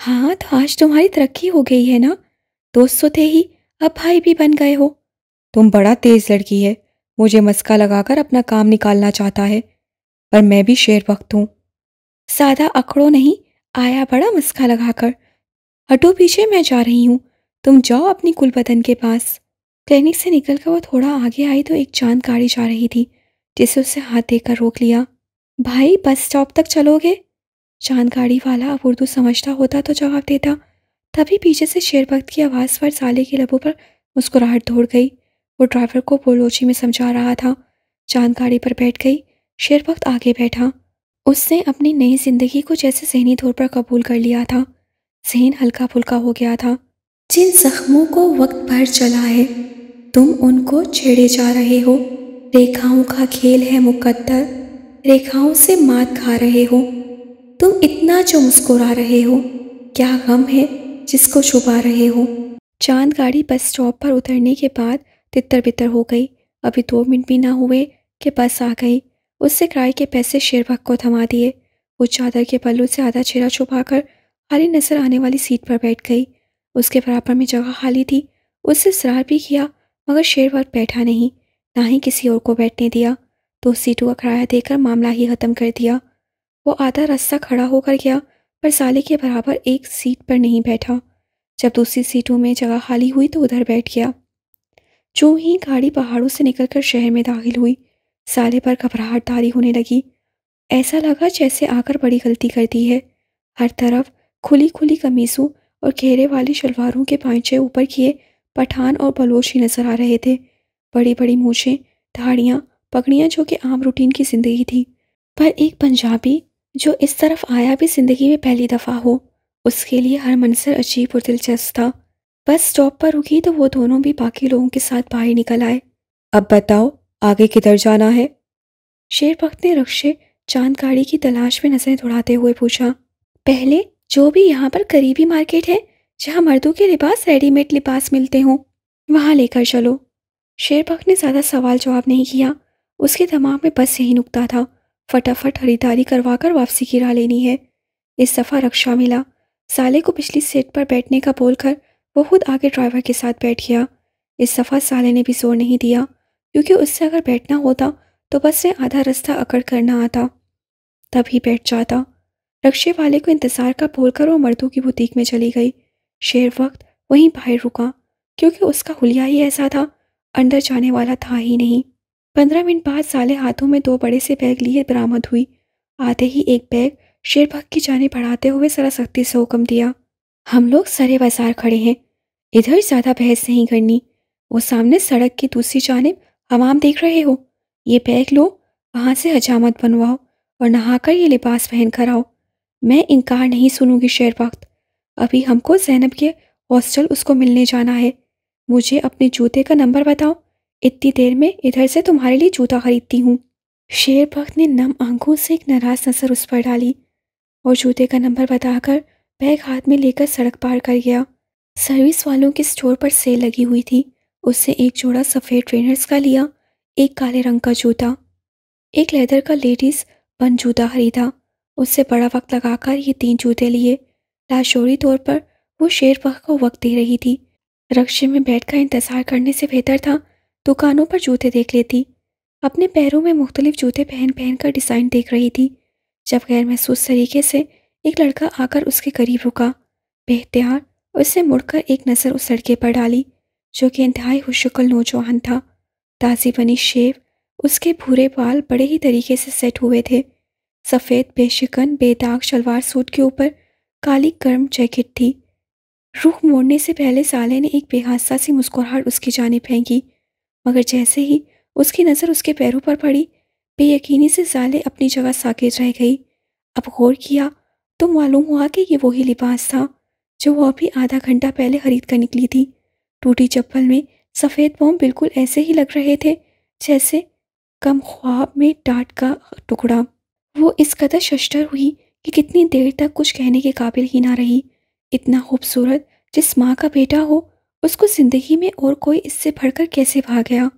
हाँ तो आज तुम्हारी तरक्की हो गई है ना दोस्त तो थे ही अब भाई भी बन गए हो तुम बड़ा तेज लड़की है मुझे मस्का लगाकर अपना काम निकालना चाहता है पर मैं भी शेर वक्त हूँ सादा अकड़ो नहीं आया बड़ा मस्का लगाकर हटो पीछे मैं जा रही हूँ तुम जाओ अपनी कुलबदन के पास क्लिनिक से निकलकर वो थोड़ा आगे आई तो एक चांद गाड़ी जा रही थी जिसे उससे हाथ देकर रोक लिया भाई बस स्टॉप तक चलोगे चांद गाड़ी वाला अब उर्दू समझता होता तो जवाब देता तभी पीछे से शेर वक्त की आवाज़ पर साले के लबों पर मुस्कुराहट दौड़ गई वो ड्राइवर को बोलोची में समझा रहा था चांद गाड़ी पर बैठ गई शेर वक्त आगे बैठा उसने अपनी नई जिंदगी को जैसे जहनी तौर पर कबूल कर लिया था जहन हल्का फुल्का हो गया था जिन जख्मों को वक्त भर चला है तुम उनको छेड़े जा रहे हो रेखाओं का खेल है मुकद्दर रेखाओं से मात खा रहे हो तुम इतना जो मुस्कुरा रहे हो क्या गम है जिसको छुपा रहे हो चांद गाड़ी बस स्टॉप पर उतरने के बाद तितर बितर हो गई अभी दो मिनट भी ना हुए कि बस आ गई उससे किराए के पैसे शेरबाग को थमा दिए वो चादर के पल्लू से आधा चेहरा छुपाकर खाली नजर आने वाली सीट पर बैठ गई उसके बराबर में जगह खाली थी उससे सरार भी किया मगर शेरवर बैठा नहीं ना ही किसी और को बैठने दिया तो सीटू का किराया देकर मामला ही ख़त्म कर दिया वो आधा रास्ता खड़ा होकर गया पर साले के बराबर एक सीट पर नहीं बैठा जब दूसरी सीटों में जगह खाली हुई तो उधर बैठ गया जो ही गाड़ी पहाड़ों से निकलकर शहर में दाखिल हुई साले पर घबराहट तारी होने लगी ऐसा लगा जैसे आकर बड़ी गलती कर दी है हर तरफ खुली खुली कमीज़ों और घेरे वाली शलवारों के पाइचे ऊपर किए पठान और बलोच ही नजर आ रहे थे बड़ी बड़ी मूछें धाड़ियाँ पगड़ियाँ जो कि आम रूटीन की ज़िंदगी थी पर एक पंजाबी जो इस तरफ आया भी ज़िंदगी में पहली दफ़ा हो उसके लिए हर मंसर अजीब और दिलचस्प था बस स्टॉप पर रुकी तो वो दोनों भी बाकी लोगों के साथ बाहर निकल आए अब बताओ आगे किधर जाना है शेर भक्त ने रक्षे चांद गाड़ी की तलाश में नजरें दौड़ाते हुए पूछा पहले जो भी यहाँ पर करीबी मार्केट है जहाँ मर्दों के लिबास रेडीमेड लिबास मिलते हों वहाँ लेकर चलो शेरबाग ने ज़्यादा सवाल जवाब नहीं किया उसके दिमाग में बस यही नुकता था फटाफट खरीदारी करवा कर वापसी की राह लेनी है इस दफ़ा रक्षा मिला साले को पिछली सीट पर बैठने का बोलकर वो खुद आगे ड्राइवर के साथ बैठ गया इस दफ़ा साले ने भी जोर नहीं दिया क्योंकि उससे अगर बैठना होता तो बस से आधा रास्ता अकड़ करना आता तभी बैठ जाता रक्शे वाले को इंतज़ार का बोलकर वो मर्दों की बुटीक में चली गई शेर वक्त वहीं बाहर रुका क्योंकि उसका हुलिया ही ऐसा था अंदर जाने वाला था ही नहीं पंद्रह मिनट बाद साले हाथों में दो बड़े से बैग लिए बरामद हुई आते ही एक बैग शेर भक्त की जाने बढ़ाते हुए सरा सख्ती से हुक्म दिया हम लोग सरे बाजार खड़े हैं इधर ज़्यादा बहस नहीं करनी वो सामने सड़क की दूसरी जानब हमाम देख रहे हो ये बैग लो वहां से हजामत बनवाओ और नहाकर ये लिबास पहन कर आओ मैं इनकार नहीं सुनूंगी शेर वक्त अभी हमको जैनब के हॉस्टल उसको मिलने जाना है मुझे अपने जूते का नंबर बताओ इतनी देर में इधर से तुम्हारे लिए जूता खरीदती हूँ शेर भक्त ने नम आंखों से एक नाराज नज़र उस पर डाली और जूते का नंबर बताकर बैग हाथ में लेकर सड़क पार कर गया सर्विस वालों के स्टोर पर सेल लगी हुई थी उससे एक जोड़ा सफ़ेद ट्रेनर्स का लिया एक काले रंग का जूता एक लेदर का लेडीज़ बन जूता खरीदा उससे बड़ा वक्त लगाकर ये तीन जूते लिए लाशोरी तौर पर वो शेरबह को वक्त दे रही थी रक्शे में बैठकर इंतज़ार करने से बेहतर था दुकानों पर जूते देख लेती अपने पैरों में मुख्तलिफ जूते पहन पहन कर डिज़ाइन देख रही थी जब गैर महसूस तरीके से एक लड़का आकर उसके करीब रुका बेहतियार उससे मुड़कर एक नज़र उस लड़के पर डाली जो कि इंतहाई खुशकल नौजवान था ताज़ी बनी शेव उसके भूरे बाल बड़े ही तरीके से सेट हुए थे सफ़ेद बेशिकन बेदाग शलवार सूट के ऊपर काली गर्म जैकेट थी रूह मोड़ने से पहले साले ने एक बेहादसा सी मुस्कुराहट उसकी जाने फेंकी मगर जैसे ही उसकी नज़र उसके पैरों पर पड़ी बेयकीनी से साले अपनी जगह साकेत रह गई अब गौर किया तो मालूम हुआ कि ये वही लिबास था जो वह अभी आधा घंटा पहले खरीद कर निकली थी टूटी चप्पल में सफ़ेद बॉम बिल्कुल ऐसे ही लग रहे थे जैसे कम ख्वाब में टाट का टुकड़ा वो इस कदर शस्टर हुई कि कितनी देर तक कुछ कहने के काबिल ही ना रही इतना खूबसूरत जिस माँ का बेटा हो उसको ज़िंदगी में और कोई इससे भरकर कैसे भाग गया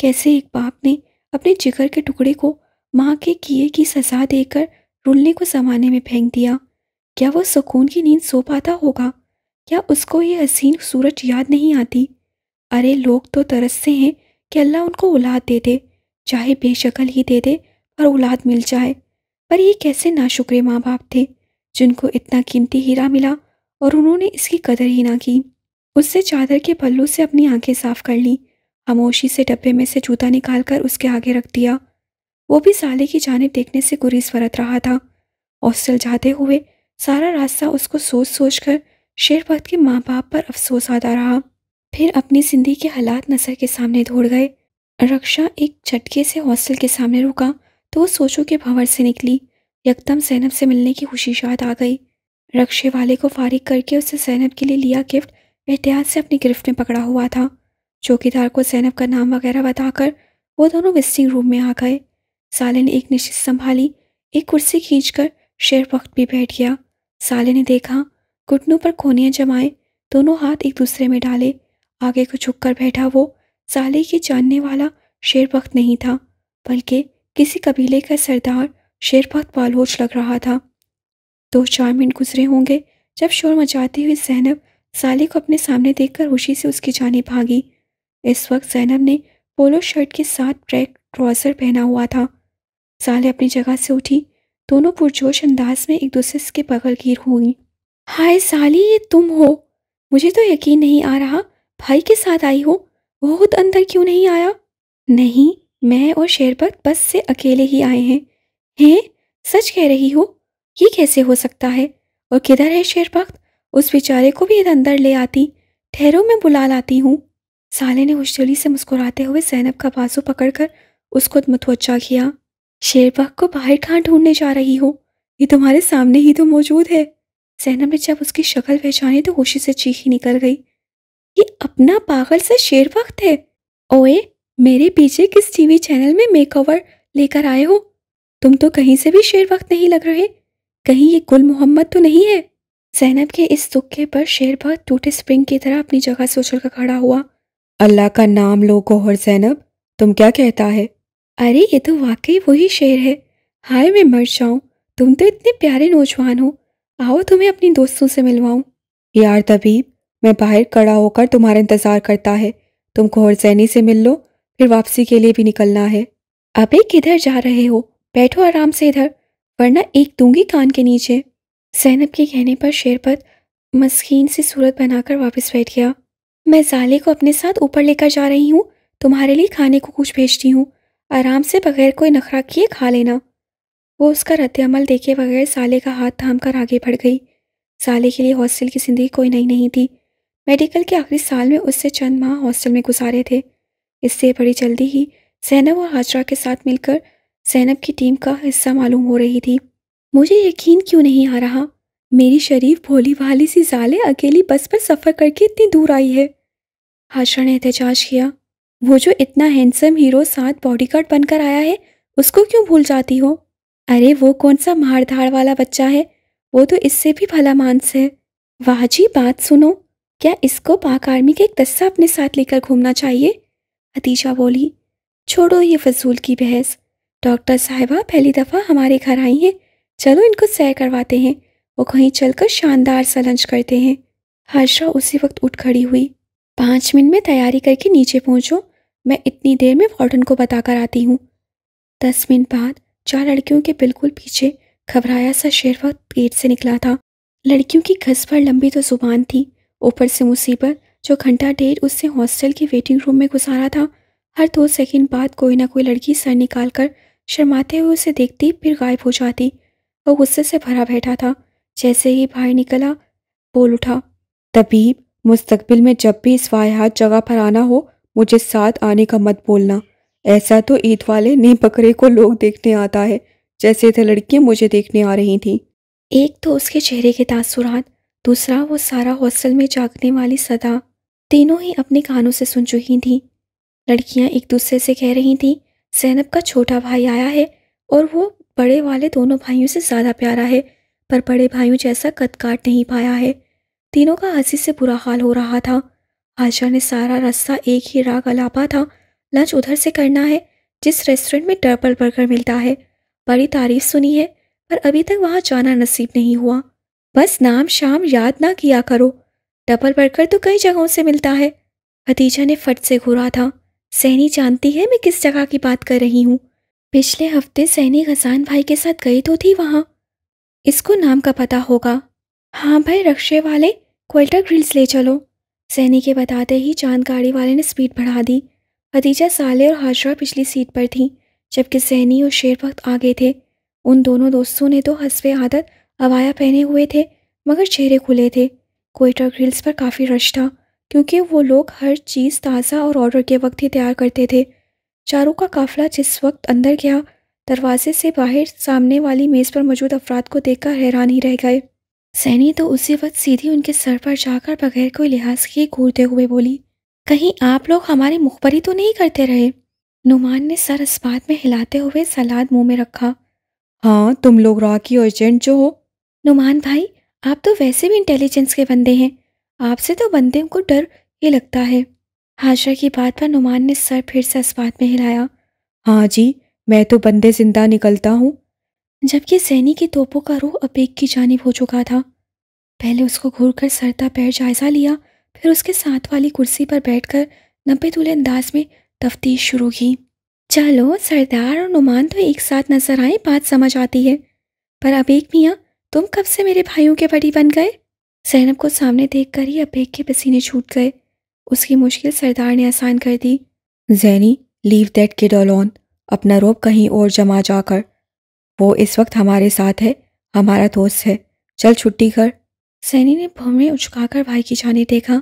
कैसे एक बाप ने अपने जिगर के टुकड़े को माँ के किए की सज़ा देकर रुलने को ज़माने में फेंक दिया क्या वो सुकून की नींद सो पाता होगा क्या उसको ये हसीन सूरज याद नहीं आती अरे लोग तो तरसते हैं कि अल्लाह उनको औलाद दे दे चाहे बेशकल ही दे दे पर औलाद मिल जाए पर ये कैसे नाशुक्रे माँ बाप थे जिनको इतना कीमती हीरा मिला और उन्होंने इसकी कदर ही ना की उससे चादर के पल्लू से अपनी आंखें साफ कर ली खामोशी से डब्बे में से जूता निकाल कर उसके आगे रख दिया वो भी साले की जानब देखने से गुरीज फरत रहा था हॉस्टल जाते हुए सारा रास्ता उसको सोच सोच कर शेर भक्त के माँ बाप पर अफसोस आता रहा फिर अपनी सिंधी के हालात नसर के सामने दौड़ गए रक्षा एक झटके से हॉस्टल के सामने रुका तो वो सोचों के भंवर से निकली यकदम सैनब से मिलने की खुशी शायद आ गई रक्षे वाले को फारिग करके उसे सैनब के लिए लिया गिफ्ट एहतियात से अपनी गिरफ्त में पकड़ा हुआ था चौकीदार को सैनब का नाम वगैरह बताकर वो दोनों विजिटिंग रूम में आ गए साले ने एक निश्चित संभाली एक कुर्सी खींचकर शेर वक्त भी बैठ गया साले ने देखा घुटनों पर कोनियाँ जमाए दोनों हाथ एक दूसरे में डाले आगे को झुक कर बैठा वो साले की जानने वाला शेर वक्त नहीं था बल्कि किसी कबीले का सरदार बहुत बालोच लग रहा था दो चार मिनट गुजरे होंगे जब शोर मचाती हुई जैनब साले को अपने सामने देखकर खुशी से उसकी जाने भागी इस वक्त जैनब ने पोलो शर्ट के साथ ट्रैक ट्राउज़र पहना हुआ था साले अपनी जगह से उठी दोनों पुरजोश अंदाज में एक दूसरे के बगल गिर हुई हाय साली ये तुम हो मुझे तो यकीन नहीं आ रहा भाई के साथ आई हो बहुत अंदर क्यों नहीं आया नहीं मैं और शेरपत बस से अकेले ही आए हैं हैं सच कह रही हो ये कैसे हो सकता है और किधर है शेरबख्त उस बेचारे को भी अंदर ले आती ठहरो मैं बुला लाती हूँ साले ने होशली से मुस्कुराते हुए सैनब का बाजू पकड़कर उसको मतवचा किया शेरबख को बाहर कहाँ ढूंढने जा रही हो ये तुम्हारे सामने ही तो मौजूद है सैनब ने जब उसकी शक्ल पहचानी तो होशी से चीखी निकल गई ये अपना पागल सा शेरबख्त है ओए मेरे पीछे किस टीवी चैनल में मेकओवर लेकर आए हो तुम तो कहीं से भी शेर वक्त नहीं लग रहे कहीं ये गुल मोहम्मद तो नहीं है जैनब के इस तुक्के पर शेर भक्त टूटे स्प्रिंग की तरह अपनी जगह से उछल कर खड़ा हुआ अल्लाह का नाम लो गोहर जैनब तुम क्या कहता है अरे ये तो वाकई वही शेर है हाय मैं मर जाऊँ तुम तो इतने प्यारे नौजवान हो आओ तुम्हें अपनी दोस्तों से मिलवाऊँ यार तबीब मैं बाहर खड़ा होकर तुम्हारा इंतज़ार करता है तुम गोहर जैनी से मिल लो फिर वापसी के लिए भी निकलना है एक किधर जा रहे हो बैठो आराम से इधर वरना एक दूंगी कान के नीचे सैनब के कहने पर शेरपत मस्कीन से सूरत बनाकर वापस बैठ गया मैं जाले को अपने साथ ऊपर लेकर जा रही हूँ तुम्हारे लिए खाने को कुछ भेजती हूँ आराम से बगैर कोई नखरा किए खा लेना वो उसका रद्दमल देखे बगैर साले का हाथ थाम कर आगे बढ़ गई साले के लिए हॉस्टल की ज़िंदगी कोई नई नहीं, नहीं थी मेडिकल के आखिरी साल में उससे चंद माह हॉस्टल में गुजारे थे इससे बड़ी जल्दी ही सैनब और हाजरा के साथ मिलकर सैनब की टीम का हिस्सा मालूम हो रही थी मुझे यकीन क्यों नहीं आ रहा मेरी शरीफ भोली भाली सी जाले अकेली बस पर सफ़र करके इतनी दूर आई है हाजरा ने एहतजाज किया वो जो इतना हैंडसम हीरो साथ बॉडीगार्ड बनकर आया है उसको क्यों भूल जाती हो अरे वो कौन सा मार धाड़ वाला बच्चा है वो तो इससे भी भला मानस है वाह जी बात सुनो क्या इसको पाक आर्मी का एक दस्सा अपने साथ लेकर घूमना चाहिए अतीजा बोली छोड़ो ये फजूल की बहस डॉक्टर साहिबा पहली दफ़ा हमारे घर आई हैं चलो इनको सैर करवाते हैं वो कहीं चलकर शानदार सा लंच करते हैं हर्षा उसी वक्त उठ खड़ी हुई पाँच मिनट में तैयारी करके नीचे पहुँचो मैं इतनी देर में वार्डन को बताकर आती हूँ दस मिनट बाद चार लड़कियों के बिल्कुल पीछे घबराया सा शेरवा पेट से निकला था लड़कियों की घस पर लंबी तो जुबान थी ऊपर से मुसीबत जो घंटा डेढ़ उससे हॉस्टल के वेटिंग रूम में गुजारा था हर दो सेकंड बाद कोई ना कोई लड़की सर निकाल कर शर्माते हुए उसे देखती फिर गायब हो जाती वह गुस्से से भरा बैठा था जैसे ही बाहर निकला बोल उठा तबीब मुस्तकबिल में जब भी इस वाहत जगह पर आना हो मुझे साथ आने का मत बोलना ऐसा तो ईद वाले नहीं बकरे को लोग देखने आता है जैसे थे लड़कियां मुझे देखने आ रही थीं एक तो उसके चेहरे के तासुरात दूसरा वो सारा हॉस्टल में जागने वाली सदा तीनों ही अपने कानों से सुन चुकी थीं लड़कियां एक दूसरे से कह रही थीं जैनब का छोटा भाई आया है और वो बड़े वाले दोनों भाइयों से ज़्यादा प्यारा है पर बड़े भाइयों जैसा कद काट नहीं पाया है तीनों का हंसी से बुरा हाल हो रहा था आशा ने सारा रास्ता एक ही राग अलापा था लंच उधर से करना है जिस रेस्टोरेंट में डबल बर्गर मिलता है बड़ी तारीफ सुनी है पर अभी तक वहाँ जाना नसीब नहीं हुआ बस नाम शाम याद ना किया करो डबल बर्गर तो कई जगहों से मिलता है खदीजा ने फट से घूरा था सहनी जानती है मैं किस जगह की बात कर रही हूँ पिछले हफ्ते सहनी हसान भाई के साथ गई तो थी वहाँ इसको नाम का पता होगा हाँ भाई रक्शे वाले क्वेल्टर ग्रिल्स ले चलो सहनी के बताते ही चांद गाड़ी वाले ने स्पीड बढ़ा दी खदीजा साले और हाजरा पिछली सीट पर थीं जबकि सहनी और शेर वक्त आगे थे उन दोनों दोस्तों ने तो हंसवे आदत अवाया पहने हुए थे मगर चेहरे खुले थे कोयटा ग्रिल्स पर काफ़ी रश था क्योंकि वो लोग हर चीज़ ताज़ा और ऑर्डर के वक्त ही तैयार करते थे चारों का काफिला जिस वक्त अंदर गया दरवाजे से बाहर सामने वाली मेज़ पर मौजूद अफराद को देखकर हैरान ही रह गए सैनी तो उसी वक्त सीधी उनके सर पर जाकर बगैर कोई लिहाज किए घूरते हुए बोली कहीं आप लोग हमारी मुखबरी तो नहीं करते रहे नुमान ने सर इस्पात में हिलाते हुए सलाद मुंह में रखा हाँ तुम लोग राकी और अर्जेंट जो हो नुमान भाई आप तो वैसे भी इंटेलिजेंस के बंदे हैं आपसे तो बंदे को डर ही लगता है हाशा की बात पर नुमान ने सर फिर से इस्पात में हिलाया हाँ जी मैं तो बंदे जिंदा निकलता हूँ जबकि सैनी की तोपों का रूह अपेक की जानब हो चुका था पहले उसको घूर कर सरता पैर जायज़ा लिया फिर उसके साथ वाली कुर्सी पर बैठ कर नब्बे तुले अंदाज में तफ्तीश शुरू की चलो सरदार और नुमान तो एक साथ नजर आए बात समझ आती है पर अबेक मियाँ तुम कब से मेरे भाइयों के बड़ी बन गए सैनब को सामने देख कर ही अबेग के पसीने छूट गए उसकी मुश्किल सरदार ने आसान कर दी Jenny leave that kid on अपना रोब कहीं और जमा जाकर वो इस वक्त हमारे साथ है हमारा दोस्त है चल छुट्टी कर सैनी ने भमरे उचकाकर भाई की जाने देखा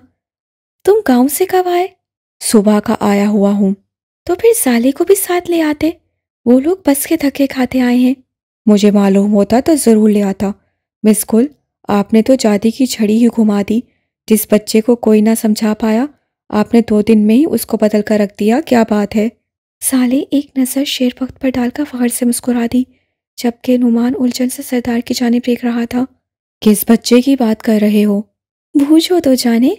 तुम गांव से कब आए सुबह का आया हुआ हूँ तो फिर साले को भी साथ ले आते वो लोग बस के थके खाते आए हैं मुझे मालूम होता तो ज़रूर ले आता मिस कुल आपने तो जादी की छड़ी ही घुमा दी जिस बच्चे को कोई ना समझा पाया आपने दो दिन में ही उसको बदल कर रख दिया क्या बात है साले एक नज़र शेर वक्त पर डालकर फहर से मुस्कुरा दी जबकि नुमान उलझन से सरदार की जाने देख रहा था किस बच्चे की बात कर रहे हो भूझो तो जाने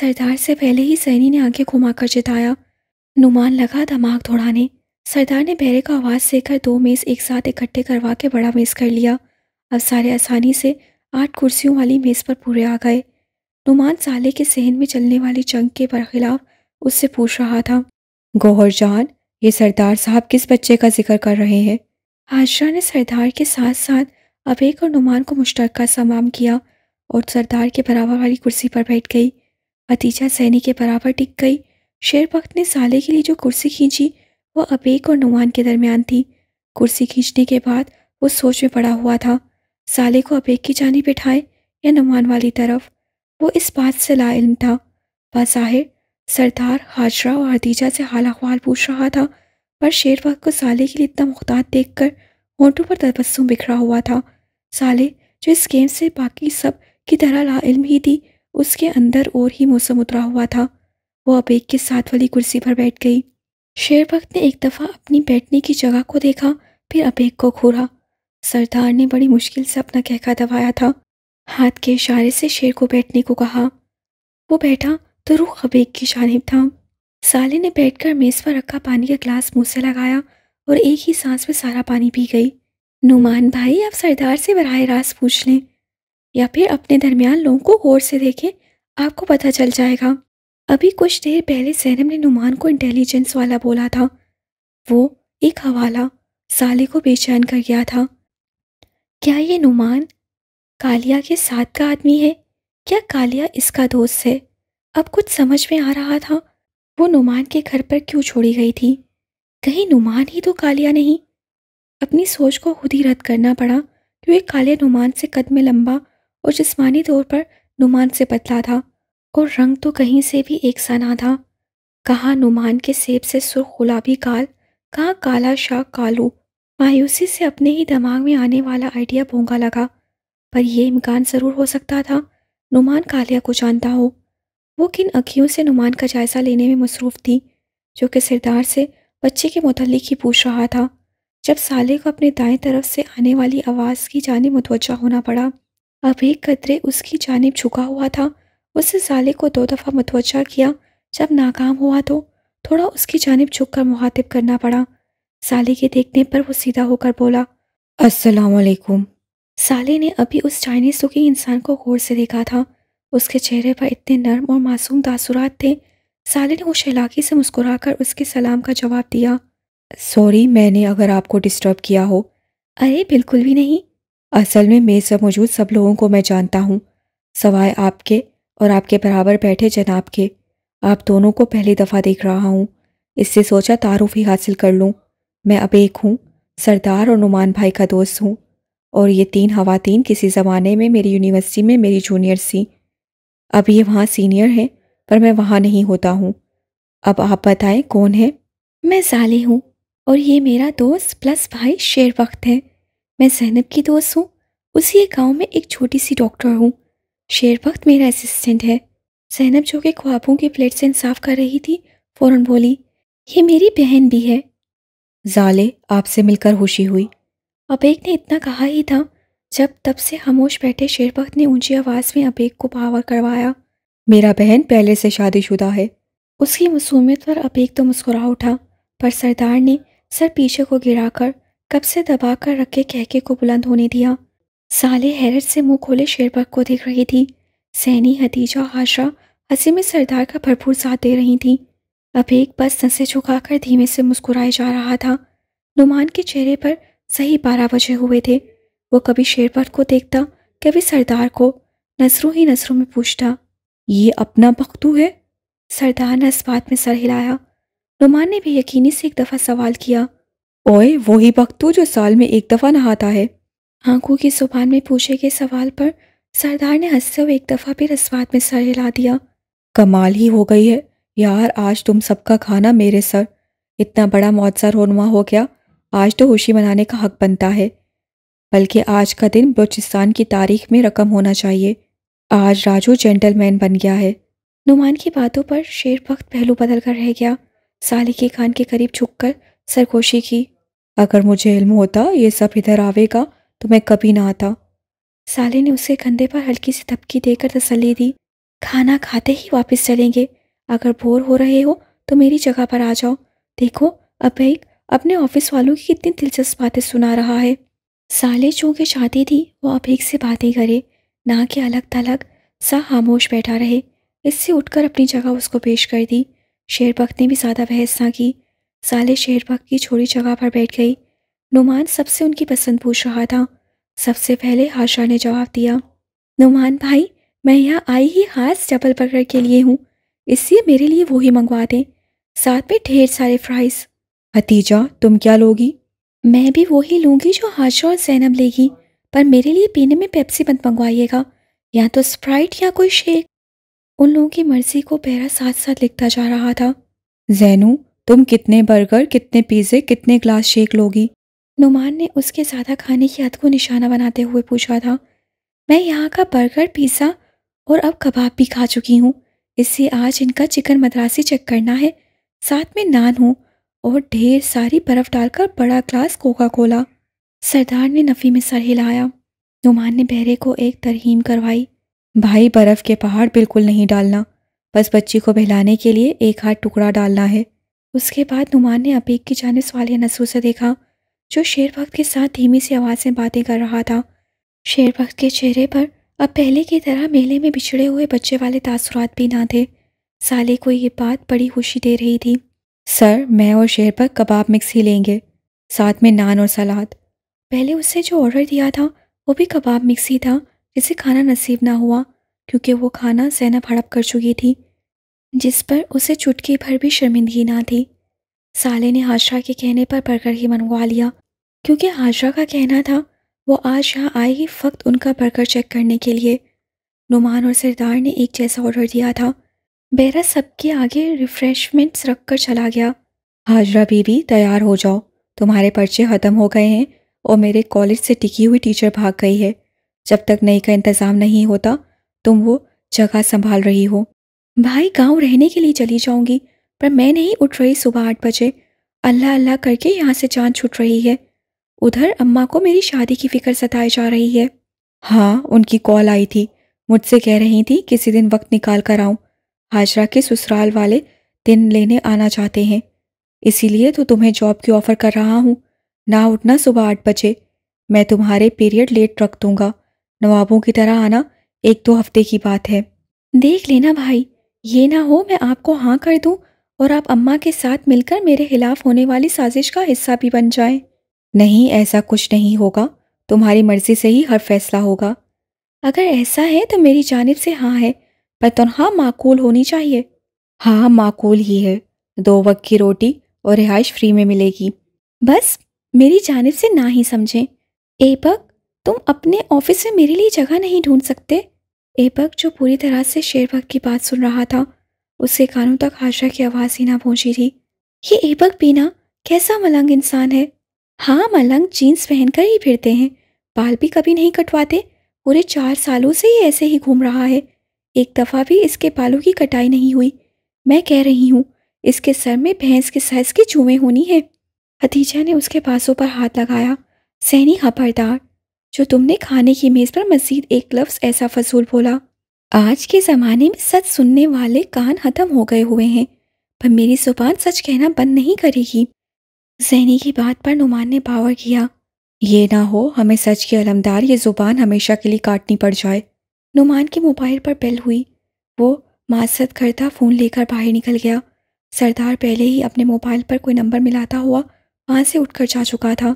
सरदार से पहले ही सैनी ने आंखें घुमाकर चिताया नुमान लगा दमाग दौड़ाने सरदार ने बहरे का आवाज़ देकर दो मेज़ एक साथ इकट्ठे करवा के बड़ा मेज़ कर लिया अब सारे आसानी से आठ कुर्सियों वाली मेज़ पर पूरे आ गए नुमान साले के सहन में चलने वाली जंग के बरखिलाफ उससे पूछ रहा था गौहर जान ये सरदार साहब किस बच्चे का जिक्र कर रहे हैं हाजरा ने सरदार के साथ साथ अबेक और नुमान को मुश्तर समाम किया और सरदार के बराबर वाली कुर्सी पर बैठ गई भतीजा सैनी के बराबर टिक गई शेर वक्त ने साले के लिए जो कुर्सी खींची वह अबेक और नुमान के दरमियान थी कुर्सी खींचने के बाद वो सोच में पड़ा हुआ था साले को अबेग की जानी बिठाए या नुमान वाली तरफ वो इस बात से लाइल था बाहिर सरदार हाजरा और हदीजा से हाल अखवाल पूछ रहा था पर शेर वक्त को साले के लिए इतना मुख्तात देख कर होंठों पर तबस्सुम बिखरा हुआ था साले जो इस गेम से बाकी सब की तरह लाइम ही थी उसके अंदर और ही मौसम उतरा हुआ था वो अबेग के साथ वाली कुर्सी पर बैठ गई शेर वक्त ने एक दफ़ा अपनी बैठने की जगह को देखा फिर अबेग को घूरा सरदार ने बड़ी मुश्किल से अपना कहका दबाया था हाथ के इशारे से शेर को बैठने को कहा वो बैठा तो रूह अबेग की जानब था साले ने बैठकर मेज़ पर रखा पानी का गिलास मुंह से लगाया और एक ही सांस में सारा पानी पी गई नुमान भाई आप सरदार से बरह रास पूछ लें या फिर अपने दरमियान लोगों को गौर से देखें आपको पता चल जाएगा अभी कुछ देर पहले सैनम ने नुमान को इंटेलिजेंस वाला बोला था वो एक हवाला साले को बेचैन कर गया था क्या ये नुमान कालिया के साथ का आदमी है क्या कालिया इसका दोस्त है अब कुछ समझ में आ रहा था वो नुमान के घर पर क्यों छोड़ी गई थी कहीं नुमान ही तो कालिया नहीं अपनी सोच को खुद ही रद्द करना पड़ा क्योंकि कालिया नुमान से कद में लंबा और जिस्मानी तौर पर नुमान से पतला था और रंग तो कहीं से भी एक सा ना था कहाँ नुमान के सेब से सुर्ख गुलाबी काल कहाँ काला शाह कालू मायूसी से अपने ही दिमाग में आने वाला आइडिया भोंगा लगा पर यह इम्कान ज़रूर हो सकता था नुमान कालिया को जानता हो वो किन अखियों से नुमान का जायज़ा लेने में मसरूफ़ थी जो कि सिरदार से बच्चे के मतलब ही पूछ रहा था जब साले को अपने दाएं तरफ से आने वाली आवाज़ की जानब मतवजा होना पड़ा अब एक कतरे उसकी जानब झुका हुआ था उसने साले को दो दफ़ा मतवजा किया जब नाकाम हुआ तो थोड़ा उसकी जानब झुक कर मुहातिब करना पड़ा साले के देखने पर वो सीधा होकर बोला असलकुम साले ने अभी उस चाइनीज लुकिंग इंसान को गौर से देखा था उसके चेहरे पर इतने नर्म और मासूम तासुरात थे साले ने उस इलाके से मुस्कुराकर उसके सलाम का जवाब दिया सॉरी मैंने अगर आपको डिस्टर्ब किया हो अरे बिल्कुल भी नहीं असल में मेरे सब मौजूद सब लोगों को मैं जानता हूँ सवाए आपके और आपके बराबर बैठे जनाब के आप दोनों को पहली दफ़ा देख रहा हूँ इससे सोचा तारुफ ही हासिल कर लूँ मैं अब एक हूँ सरदार और नुमान भाई का दोस्त हूँ और ये तीन खातन किसी ज़माने में मेरी यूनिवर्सिटी में मेरी जूनियर थी अब ये वहाँ सीनियर हैं पर मैं वहाँ नहीं होता हूँ अब आप बताएं कौन है मैं साले हूँ और ये मेरा दोस्त प्लस भाई शेर वक्त है मैं जैनब की दोस्त हूँ उसी एक गाँव में एक छोटी सी डॉक्टर हूँ शेर वक्त मेरा असिस्टेंट है जैनब जो कि ख्वाबों के प्लेट से इंसाफ कर रही थी फ़ौरन बोली ये मेरी बहन भी है जाले आपसे मिलकर होशी हुई अबेग ने इतना कहा ही था जब तब से खामोश बैठे शेरबख्त ने ऊंची आवाज़ में अबेग को पावर करवाया मेरा बहन पहले से शादीशुदा है उसकी मसूमियत पर अबेक तो मुस्कुरा उठा पर सरदार ने सर पीछे को गिराकर कब से दबा कर रखे कहके को बुलंद होने दिया साले हैरत से मुंह खोले शेरबक को देख रही थी सैनी हतीजा हाशरा हसी में सरदार का भरपूर साथ दे रही थी अब एक बस संसे झुकाकर धीमे से मुस्कुराए जा रहा था नुमान के चेहरे पर सही बारह बजे हुए थे वो कभी शेरपट को देखता कभी सरदार को नजरों ही नजरों में पूछता ये अपना बख्तू है सरदार ने इस बात में सर हिलाया नुमान ने भी यकीनी से एक दफ़ा सवाल किया ओए वो ही बख्तू जो साल में एक दफ़ा नहाता है आंखों की जुबान में पूछे गए सवाल पर सरदार ने हंसते हुए एक दफ़ा भी रसवाद में सर हिला दिया कमाल ही हो गई है यार आज तुम सबका खाना मेरे सर इतना बड़ा मौजा रोनमा हो गया आज तो खुशी मनाने का हक बनता है बल्कि आज का दिन बलोचिस्तान की तारीख में रकम होना चाहिए आज राजू जेंटलमैन बन गया है नुमान की बातों पर शेर वक्त पहलू बदल कर रह गया सालिक के खान के करीब झुक कर सरगोशी की अगर मुझे इल्म होता ये सब इधर आवेगा तो मैं कभी ना आता साले ने उसके कंधे पर हल्की सी धपकी देकर तसली दी खाना खाते ही वापस चलेंगे अगर बोर हो रहे हो तो मेरी जगह पर आ जाओ देखो अभैक अपने ऑफिस वालों की कितनी दिलचस्प बातें सुना रहा है साले जो के चाहती थी वो अभैक से बातें करे ना कि अलग तलग सा खामोश बैठा रहे इससे उठकर अपनी जगह उसको पेश कर दी शेरबक ने भी ज़्यादा बहस ना की साले शेरबक की छोड़ी जगह पर बैठ गई नुमान सबसे उनकी पसंद पूछ रहा था सबसे पहले हाशा ने जवाब दिया नुमान भाई मैं यहाँ आई ही खास चबल पकड़ के लिए हूँ इसलिए मेरे लिए वो ही मंगवा दें साथ में ढेर सारे फ्राइज भतीजा तुम क्या लोगी मैं भी वही लूँगी जो हाशा और जैनब लेगी पर मेरे लिए पीने में पेप्सी मत मंगवाइएगा या तो स्प्राइट या कोई शेक उन लोगों की मर्जी को पहरा साथ साथ लिखता जा रहा था जैनू तुम कितने बर्गर कितने पिज़्ज़े कितने ग्लास शेक लोगी नुमान ने उसके ज़्यादा खाने की हद को निशाना बनाते हुए पूछा था मैं यहाँ का बर्गर पिज़्ज़ा और अब कबाब भी खा चुकी हूँ इससे आज इनका चिकन मद्रासी चेक करना है साथ में नान हो और ढेर सारी बर्फ़ डालकर बड़ा ग्लास कोका कोला सरदार ने नफ़ी में सर हिलाया नुमान ने बहरे को एक तरहीम करवाई भाई बर्फ़ के पहाड़ बिल्कुल नहीं डालना बस बच्ची को बहलाने के लिए एक हाथ टुकड़ा डालना है उसके बाद नुमान ने अपीक की जाने सवालिया नसरू से देखा जो शेर वक्त के साथ धीमी सी आवाज़ में बातें कर रहा था शेर वक्त के चेहरे पर अब पहले की तरह मेले में बिछड़े हुए बच्चे वाले तासुरात भी ना थे साले को ये बात बड़ी खुशी दे रही थी सर मैं और शेर पर कबाब मिक्स ही लेंगे साथ में नान और सलाद पहले उससे जो ऑर्डर दिया था वो भी कबाब मिक्स ही था जिसे खाना नसीब ना हुआ क्योंकि वो खाना जैनब हड़प कर चुकी थी जिस पर उसे चुटकी भर भी शर्मिंदगी ना थी साले ने हाजरा के कहने पर बर्गर ही मनवा लिया क्योंकि हाजरा का कहना था वो आज यहाँ आई फ़क्त उनका बर्गर चेक करने के लिए नुमान और सरदार ने एक जैसा ऑर्डर दिया था बेरा सबके आगे रिफ़्रेशमेंट्स रख कर चला गया हाजरा बीबी तैयार हो जाओ तुम्हारे पर्चे ख़त्म हो गए हैं और मेरे कॉलेज से टिकी हुई टीचर भाग गई है जब तक नई का इंतज़ाम नहीं होता तुम वो जगह संभाल रही हो भाई गांव रहने के लिए चली जाऊंगी पर मैं नहीं उठ रही सुबह आठ बजे अल्लाह अल्लाह करके यहाँ से जान छूट रही है उधर अम्मा को मेरी शादी की फिक्र सताई जा रही है हाँ उनकी कॉल आई थी मुझसे कह रही थी किसी दिन वक्त निकाल कर आऊँ हाजरा के ससुराल वाले दिन लेने आना चाहते हैं इसीलिए तो तुम्हें जॉब की ऑफ़र कर रहा हूँ ना उठना सुबह आठ बजे मैं तुम्हारे पीरियड लेट रख दूंगा नवाबों की तरह आना एक दो हफ्ते की बात है देख लेना भाई ये ना हो मैं आपको हाँ कर दूँ और आप अम्मा के साथ मिलकर मेरे खिलाफ होने वाली साजिश का हिस्सा भी बन जाएं। नहीं ऐसा कुछ नहीं होगा तुम्हारी मर्जी से ही हर फैसला होगा अगर ऐसा है तो मेरी जानब से हाँ है पर तनख्वाह माकूल होनी चाहिए हाँ माकूल ही है दो वक्त की रोटी और रिहाइश फ्री में मिलेगी बस मेरी जानब से ना ही समझें एपक तुम अपने ऑफिस में मेरे लिए जगह नहीं ढूंढ सकते एपक जो पूरी तरह से शेरबक की बात सुन रहा था उसके कानों तक आशा की आवाज़ ही ना पहुंची थी ये एपक पीना कैसा मलंग इंसान है हाँ मलंग जीन्स पहन कर ही फिरते हैं बाल भी कभी नहीं कटवाते पूरे चार सालों से ही ऐसे ही घूम रहा है एक दफ़ा भी इसके बालों की कटाई नहीं हुई मैं कह रही हूँ इसके सर में भैंस के साइज की चूमे होनी है हतीजा ने उसके पासों पर हाथ लगाया सहनी खबरदार जो तुमने खाने की मेज़ पर मजीद एक लफ्ज़ ऐसा फजूल बोला आज के ज़माने में सच सुनने वाले कान हतम हो गए हुए हैं पर मेरी ज़ुबान सच कहना बंद नहीं करेगी जहनी की बात पर नुमान ने पावर किया ये ना हो हमें सच की अलमदार ये ज़ुबान हमेशा के लिए काटनी पड़ जाए नुमान के मोबाइल पर बेल हुई वो मासद करता फ़ोन लेकर बाहर निकल गया सरदार पहले ही अपने मोबाइल पर कोई नंबर मिलाता हुआ वहाँ से उठकर जा चुका था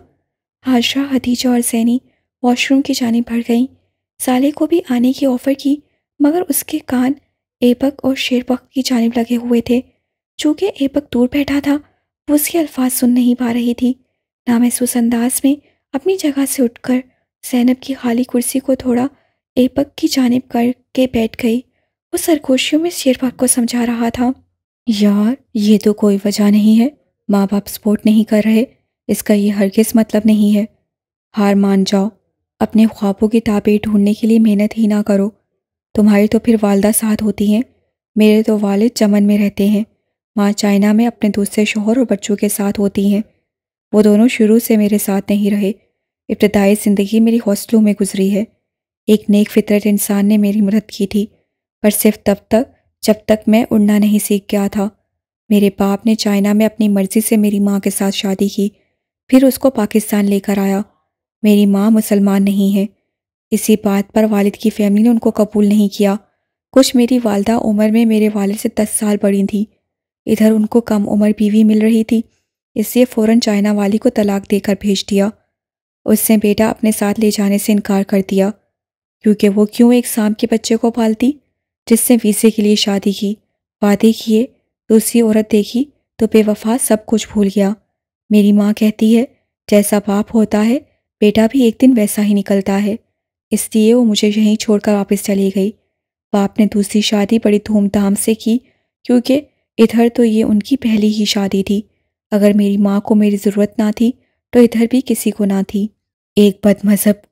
हाजरा हदीजा और जैनी वॉशरूम की जानब भर गईं साले को भी आने की ऑफ़र की मगर उसके कान एपक और शेरपक की जानब लगे हुए थे चूँकि एबक दूर बैठा था वो उसके अल्फाज सुन नहीं पा रही थी नामहसूस अंदाज में अपनी जगह से उठकर जैनब की खाली कुर्सी को थोड़ा एपक की जानब करके बैठ गई वो सरगोशियों में बाप को समझा रहा था यार ये तो कोई वजह नहीं है माँ बाप सपोर्ट नहीं कर रहे इसका ये हरगिज मतलब नहीं है हार मान जाओ अपने ख्वाबों की ताबे ढूंढने के लिए मेहनत ही ना करो तुम्हारी तो फिर वालदा साथ होती हैं मेरे तो वालिद चमन में रहते हैं माँ चाइना में अपने दूसरे शोहर और बच्चों के साथ होती हैं वो दोनों शुरू से मेरे साथ नहीं रहे इब्तदाई ज़िंदगी मेरी हौसलों में गुजरी है एक नेक फितरत इंसान ने मेरी मदद की थी पर सिर्फ तब तक जब तक मैं उड़ना नहीं सीख गया था मेरे बाप ने चाइना में अपनी मर्ज़ी से मेरी माँ के साथ शादी की फिर उसको पाकिस्तान लेकर आया मेरी माँ मुसलमान नहीं है इसी बात पर वालिद की फैमिली ने उनको कबूल नहीं किया कुछ मेरी वालदा उम्र में मेरे वालिद से दस साल बड़ी थी इधर उनको कम उम्र बीवी मिल रही थी इसलिए फ़ौरन चाइना वाली को तलाक देकर भेज दिया उसने बेटा अपने साथ ले जाने से इनकार कर दिया क्योंकि वो क्यों एक शाम के बच्चे को पालती जिसने वीज़े के लिए शादी की वादे किए दूसरी औरत देखी तो बेवफा सब कुछ भूल गया मेरी माँ कहती है जैसा बाप होता है बेटा भी एक दिन वैसा ही निकलता है इसलिए वो मुझे यहीं छोड़कर वापस चली गई बाप ने दूसरी शादी बड़ी धूमधाम से की क्योंकि इधर तो ये उनकी पहली ही शादी थी अगर मेरी माँ को मेरी ज़रूरत ना थी तो इधर भी किसी को ना थी एक बद मजहब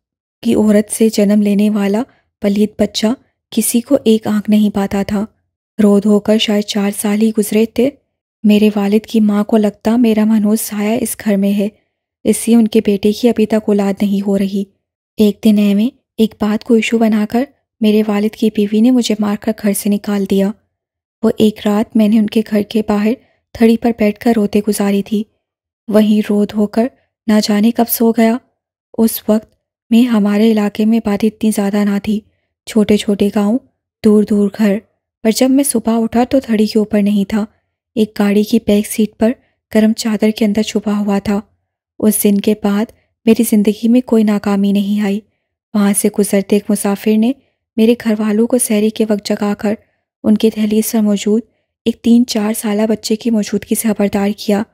की औरत से जन्म लेने वाला पलीद बच्चा किसी को एक आंख नहीं पाता था रोध होकर शायद चार साल ही गुजरे थे मेरे वालिद की माँ को लगता मेरा मनोज साया इस घर में है इससे उनके बेटे की अभी तक औलाद नहीं हो रही एक दिन ऐ एक बात को इशू बनाकर मेरे वालिद की बीवी ने मुझे मारकर घर से निकाल दिया वो एक रात मैंने उनके घर के बाहर थड़ी पर बैठकर रोते गुजारी थी वहीं रो धोकर ना जाने कब सो गया उस वक्त में हमारे इलाके में बात इतनी ज़्यादा ना थी छोटे छोटे गांव दूर दूर घर पर जब मैं सुबह उठा तो थड़ी के ऊपर नहीं था एक गाड़ी की बैक सीट पर गर्म चादर के अंदर छुपा हुआ था उस दिन के बाद मेरी ज़िंदगी में कोई नाकामी नहीं आई वहाँ से गुजरते एक मुसाफिर ने मेरे घर वालों को सहरी के वक्त जगाकर उनके दहलीज पर मौजूद एक तीन चार साल बच्चे की मौजूदगी से खबरदार किया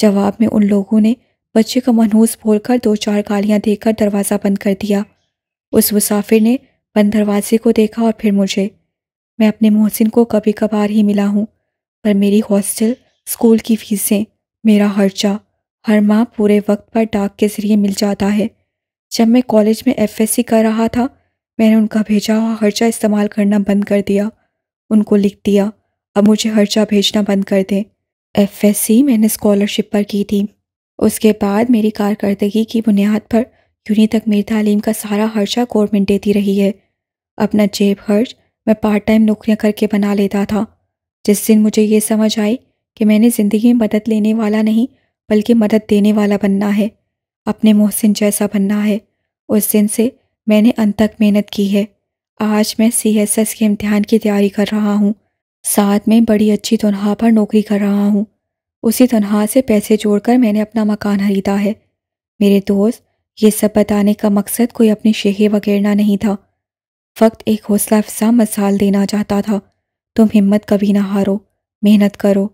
जवाब में उन लोगों ने बच्चे का मनहूस बोलकर दो चार गालियां देकर दरवाज़ा बंद कर दिया उस मुसाफिर ने बंद दरवाजे को देखा और फिर मुझे मैं अपने मोहसिन को कभी कभार ही मिला हूँ पर मेरी हॉस्टल स्कूल की फीसें मेरा खर्चा हर माह पूरे वक्त पर डाक के ज़रिए मिल जाता है जब मैं कॉलेज में एफएससी कर रहा था मैंने उनका भेजा हुआ खर्चा इस्तेमाल करना बंद कर दिया उनको लिख दिया अब मुझे जा भेजना बंद कर दें एफ एस सी मैंने स्कॉलरशिप पर की थी उसके बाद मेरी कारकर्दगी की बुनियाद पर यूनि तक मेरी तालीम का सारा हर्चा गवर्नमेंट देती रही है अपना जेब खर्च मैं पार्ट टाइम नौकरियां करके बना लेता था जिस दिन मुझे ये समझ आई कि मैंने ज़िंदगी में मदद लेने वाला नहीं बल्कि मदद देने वाला बनना है अपने मोहसिन जैसा बनना है उस दिन से मैंने अंत तक मेहनत की है आज मैं सी एस एस के इम्तहान की तैयारी कर रहा हूँ साथ में बड़ी अच्छी तनख्वाह पर नौकरी कर रहा हूँ उसी तनख्वाह से पैसे जोड़कर मैंने अपना मकान खरीदा है मेरे दोस्त ये सब बताने का मकसद कोई अपनी शेहे वगैरह नहीं था वक्त एक हौसला अफजा मसाल देना चाहता था तुम हिम्मत कभी ना हारो मेहनत करो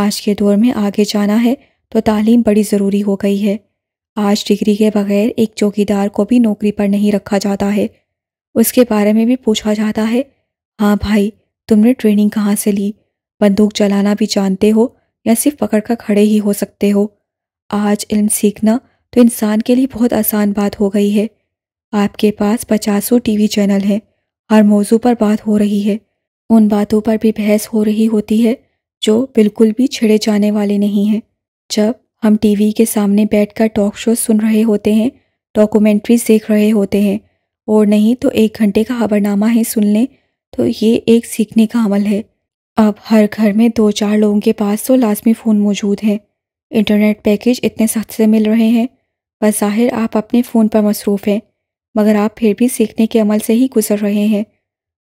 आज के दौर में आगे जाना है तो तालीम बड़ी ज़रूरी हो गई है आज डिग्री के बगैर एक चौकीदार को भी नौकरी पर नहीं रखा जाता है उसके बारे में भी पूछा जाता है हाँ भाई तुमने ट्रेनिंग कहाँ से ली बंदूक चलाना भी जानते हो या सिर्फ पकड़ कर खड़े ही हो सकते हो आज इल्म सीखना तो इंसान के लिए बहुत आसान बात हो गई है आपके पास पचासों टीवी चैनल हैं हर मौजू पर बात हो रही है उन बातों पर भी बहस हो रही होती है जो बिल्कुल भी छिड़े जाने वाले नहीं हैं जब हम टीवी के सामने बैठकर टॉक शो सुन रहे होते हैं डॉक्यूमेंट्रीज देख रहे होते हैं और नहीं तो एक घंटे का खबरनामा ही सुन लें तो ये एक सीखने का अमल है अब हर घर में दो चार लोगों के पास तो लाजमी फ़ोन मौजूद हैं इंटरनेट पैकेज इतने सख्त से मिल रहे हैं बज़ाहिर आप अपने फ़ोन पर मसरूफ़ हैं मगर आप फिर भी सीखने के अमल से ही गुजर रहे हैं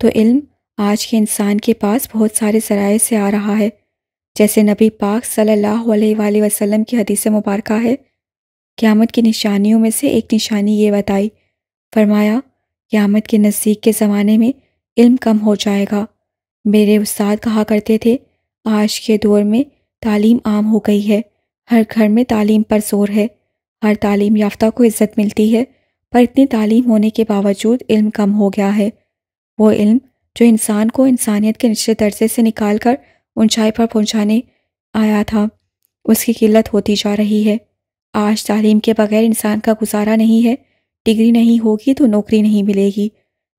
तो इल्म आज के इंसान के पास बहुत सारे ज़राए से आ रहा है जैसे नबी पाक सल्लल्लाहु अलैहि वसल्लम की हदीस मुबारक है क़्यामत की निशानियों में से एक निशानी ये बताई फरमाया क़्यामत के नज़दीक के ज़माने में इल्म कम हो जाएगा मेरे उस्ताद कहा करते थे आज के दौर में तालीम आम हो गई है हर घर में तालीम पर जोर है हर तालीम याफ्ता को इज़्ज़त मिलती है पर इतनी तालीम होने के बावजूद इल्म कम हो गया है वो इल्म जो इंसान को इंसानियत के निचले दर्जे से निकाल कर ऊंचाई पर पहुंचाने आया था उसकी किल्लत होती जा रही है आज तालीम के बगैर इंसान का गुजारा नहीं है डिग्री नहीं होगी तो नौकरी नहीं मिलेगी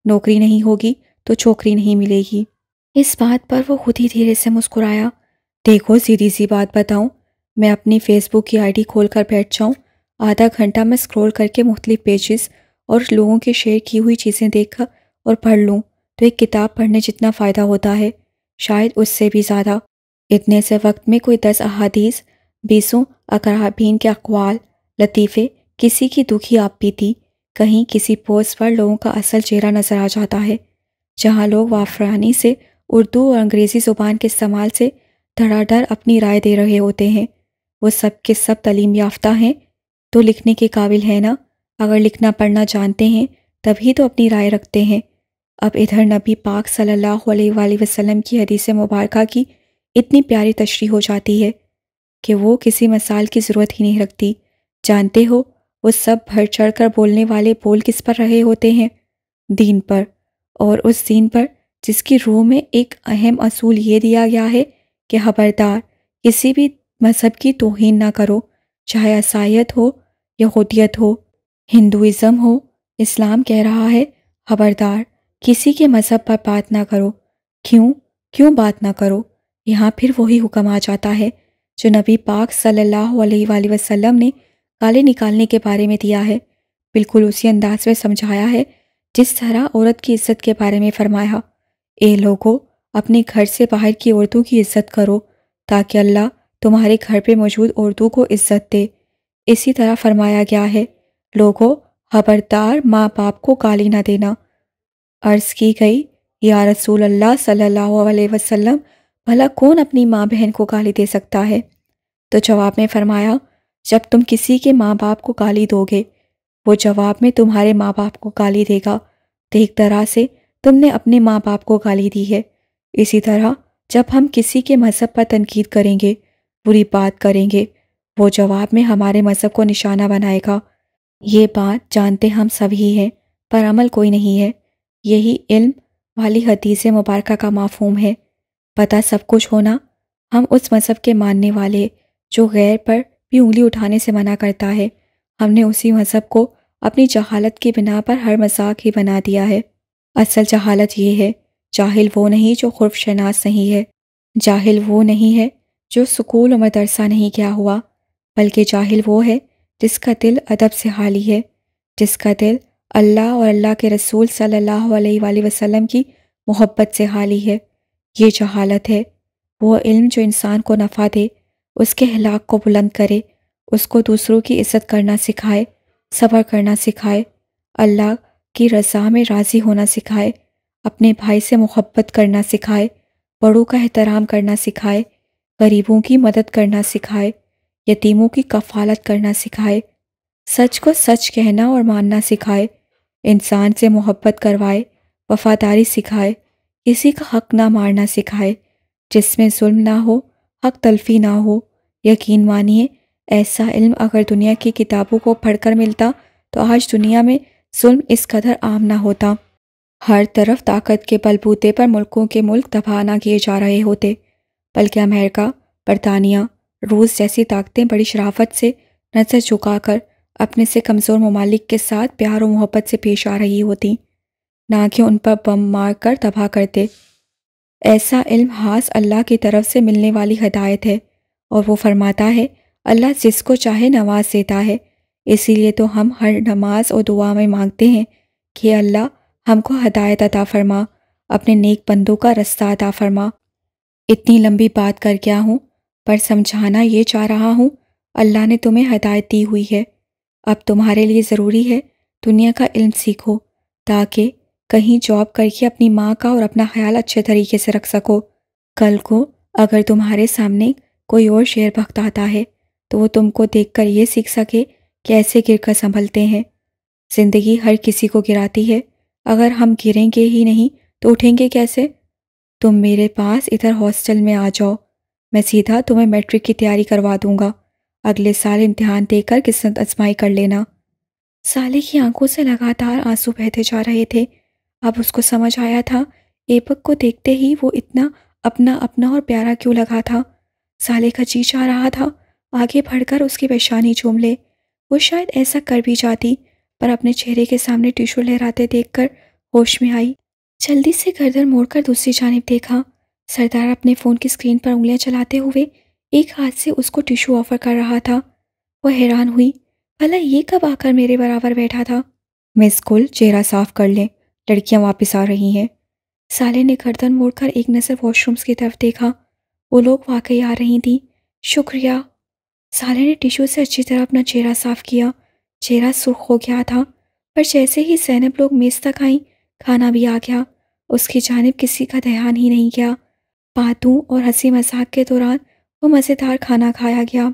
नौकरी नहीं होगी तो छोकरी नहीं मिलेगी इस बात पर वो खुद ही धीरे से मुस्कुराया देखो सीधी सी बात बताऊं मैं अपनी फेसबुक की आईडी खोलकर बैठ जाऊं आधा घंटा मैं स्क्रॉल करके मुख्तलिफ पेजेस और लोगों के शेयर की हुई चीज़ें देखकर और पढ़ लूँ तो एक किताब पढ़ने जितना फ़ायदा होता है शायद उससे भी ज़्यादा इतने से वक्त में कोई दस अहादीस बीसों अकराबीन के अकवाल लतीफ़े किसी की दुखी आप भी थी कहीं किसी पोस्ट पर लोगों का असल चेहरा नज़र आ जाता है जहाँ लोग वाफरानी से उर्दू और अंग्रेज़ी ज़ुबान के इस्तेमाल से धड़ाधड़ अपनी राय दे रहे होते हैं वो सब के सब तलीम याफ्ता हैं तो लिखने के काबिल है ना अगर लिखना पढ़ना जानते हैं तभी तो अपनी राय रखते हैं अब इधर नबी पाक सल्लल्लाहु अलैहि वसल्लम की हदीस मुबारक की इतनी प्यारी तशरी हो जाती है कि वो किसी मसाल की ज़रूरत ही नहीं रखती जानते हो वो सब भर चढ़ कर बोलने वाले बोल किस पर रहे होते हैं दीन पर और उस दीन पर जिसकी रूह में एक अहम असूल ये दिया गया है कि खबरदार किसी भी मज़हब की तोहन ना करो चाहे असायत हो यहूदियत हो हिंदुज़म हो इस्लाम कह रहा है खबरदार किसी के मज़हब पर बात ना करो क्यों क्यों बात ना करो यहाँ फिर वही हुक्म आ जाता है जो नबी पाक सल्लल्लाहु अलैहि वसल्लम ने गाली निकालने के बारे में दिया है बिल्कुल उसी अंदाज में समझाया है जिस तरह औरत की इज्जत के बारे में फरमाया ए लोगों अपने घर से बाहर की औरतों की इज्जत करो ताकि अल्लाह तुम्हारे घर पे मौजूद औरतों को इज्जत दे इसी तरह फरमाया गया है लोगों खबरदार माँ बाप को गाली ना देना अर्ज़ की गई या रसूल अल्लाह सल्लल्लाहु अलैहि वसल्लम भला कौन अपनी माँ बहन को गाली दे सकता है तो जवाब में फरमाया जब तुम किसी के माँ बाप को गाली दोगे वो जवाब में तुम्हारे माँ बाप को गाली देगा तो एक तरह से तुमने अपने माँ बाप को गाली दी है इसी तरह जब हम किसी के मज़हब पर तनकीद करेंगे बुरी बात करेंगे वो जवाब में हमारे मज़हब को निशाना बनाएगा ये बात जानते हम सभी हैं पर अमल कोई नहीं है यही इल्म वाली हदीस मुबारक का माफूम है पता सब कुछ होना हम उस मज़हब के मानने वाले जो गैर पर भी उंगली उठाने से मना करता है हमने उसी मज़हब को अपनी जहालत की बिना पर हर मजाक ही बना दिया है असल जहालत ये है जाहिल वो नहीं जो खुरफ शनास नहीं है जाहिल वो नहीं है जो सुकूल और मदरसा नहीं गया हुआ बल्कि जाहिल वो है जिसका दिल अदब से हाली है जिसका दिल अल्लाह और अल्लाह के रसूल सल्लल्लाहु अलैहि वसल्लम की मोहब्बत से हाली है ये जहालत है वो इल्म जो इंसान को नफ़ा दे उसके हलाक को बुलंद करे उसको दूसरों की इज्जत करना सिखाए सबर करना सिखाए अल्लाह की रजा में राज़ी होना सिखाए अपने भाई से मोहब्बत करना सिखाए बड़ों का एहतराम करना सिखाए गरीबों की मदद करना सिखाए यतीमों की कफालत करना सिखाए सच को सच कहना और मानना सिखाए इंसान से मोहब्बत करवाए वफादारी सिखाए किसी का हक ना मारना सिखाए जिसमें जुल्म ना हो हक तलफी ना हो यकीन मानिए ऐसा इल्म अगर दुनिया की किताबों को पढ़कर मिलता तो आज दुनिया में जुल्म इस कदर आम ना होता हर तरफ ताकत के बलबूते पर मुल्कों के मुल्क तबाह ना किए जा रहे होते बल्कि अमेरिका बरतानिया रूस जैसी ताकतें बड़ी शराफत से नज़र झुकाकर अपने से कमज़ोर ममालिक के साथ प्यार और मोहब्बत से पेश आ रही होती ना कि उन पर बम मार कर तबाह करते ऐसा इल्म हास अल्लाह की तरफ से मिलने वाली हदायत है और वो फरमाता है अल्लाह जिसको चाहे नवाज देता है इसीलिए तो हम हर नमाज और दुआ में मांगते हैं कि अल्लाह हमको हदायत अता फरमा अपने नेक बंदों का रास्ता अता फरमा इतनी लंबी बात कर गया हूँ पर समझाना ये चाह रहा हूँ अल्लाह ने तुम्हें हदायत दी हुई है अब तुम्हारे लिए ज़रूरी है दुनिया का इल्म सीखो ताकि कहीं जॉब करके अपनी माँ का और अपना ख्याल अच्छे तरीके से रख सको कल को अगर तुम्हारे सामने कोई और शेर भक्त आता है तो वो तुमको देखकर ये सीख सके कि ऐसे गिर कर संभलते हैं जिंदगी हर किसी को गिराती है अगर हम गिरेंगे ही नहीं तो उठेंगे कैसे तुम मेरे पास इधर हॉस्टल में आ जाओ मैं सीधा तुम्हें मैट्रिक की तैयारी करवा दूंगा अगले साल इम्तिहान देकर किस्मत आजमाई कर लेना साले की आंखों से लगातार आंसू बहते जा रहे थे अब उसको समझ आया था एपक को देखते ही वो इतना अपना अपना और प्यारा क्यों लगा था साले का जी चाह रहा था आगे बढ़कर उसकी पेशानी झूम ले वो शायद ऐसा कर भी जाती पर अपने चेहरे के सामने टिशू लहराते देखकर होश में आई जल्दी से गर्दन मोड़कर दूसरी जानब देखा सरदार अपने फ़ोन की स्क्रीन पर उंगलियां चलाते हुए एक हाथ से उसको टिशू ऑफर कर रहा था वह हैरान हुई भला ये कब आकर मेरे बराबर बैठा था मिस स्कूल चेहरा साफ कर लें लड़कियां वापस आ रही हैं साले ने गर्दन मोड़कर एक नज़र वॉशरूम्स की तरफ देखा वो लोग वाकई आ रही थी शुक्रिया सारे ने टिश्यू से अच्छी तरह अपना चेहरा साफ किया चेहरा सुर्ख हो गया था पर जैसे ही सैनब लोग मेज़ तक आई खाना भी आ गया उसकी जानब किसी का ध्यान ही नहीं गया बातों और हंसी मजाक के दौरान वो मज़ेदार खाना खाया गया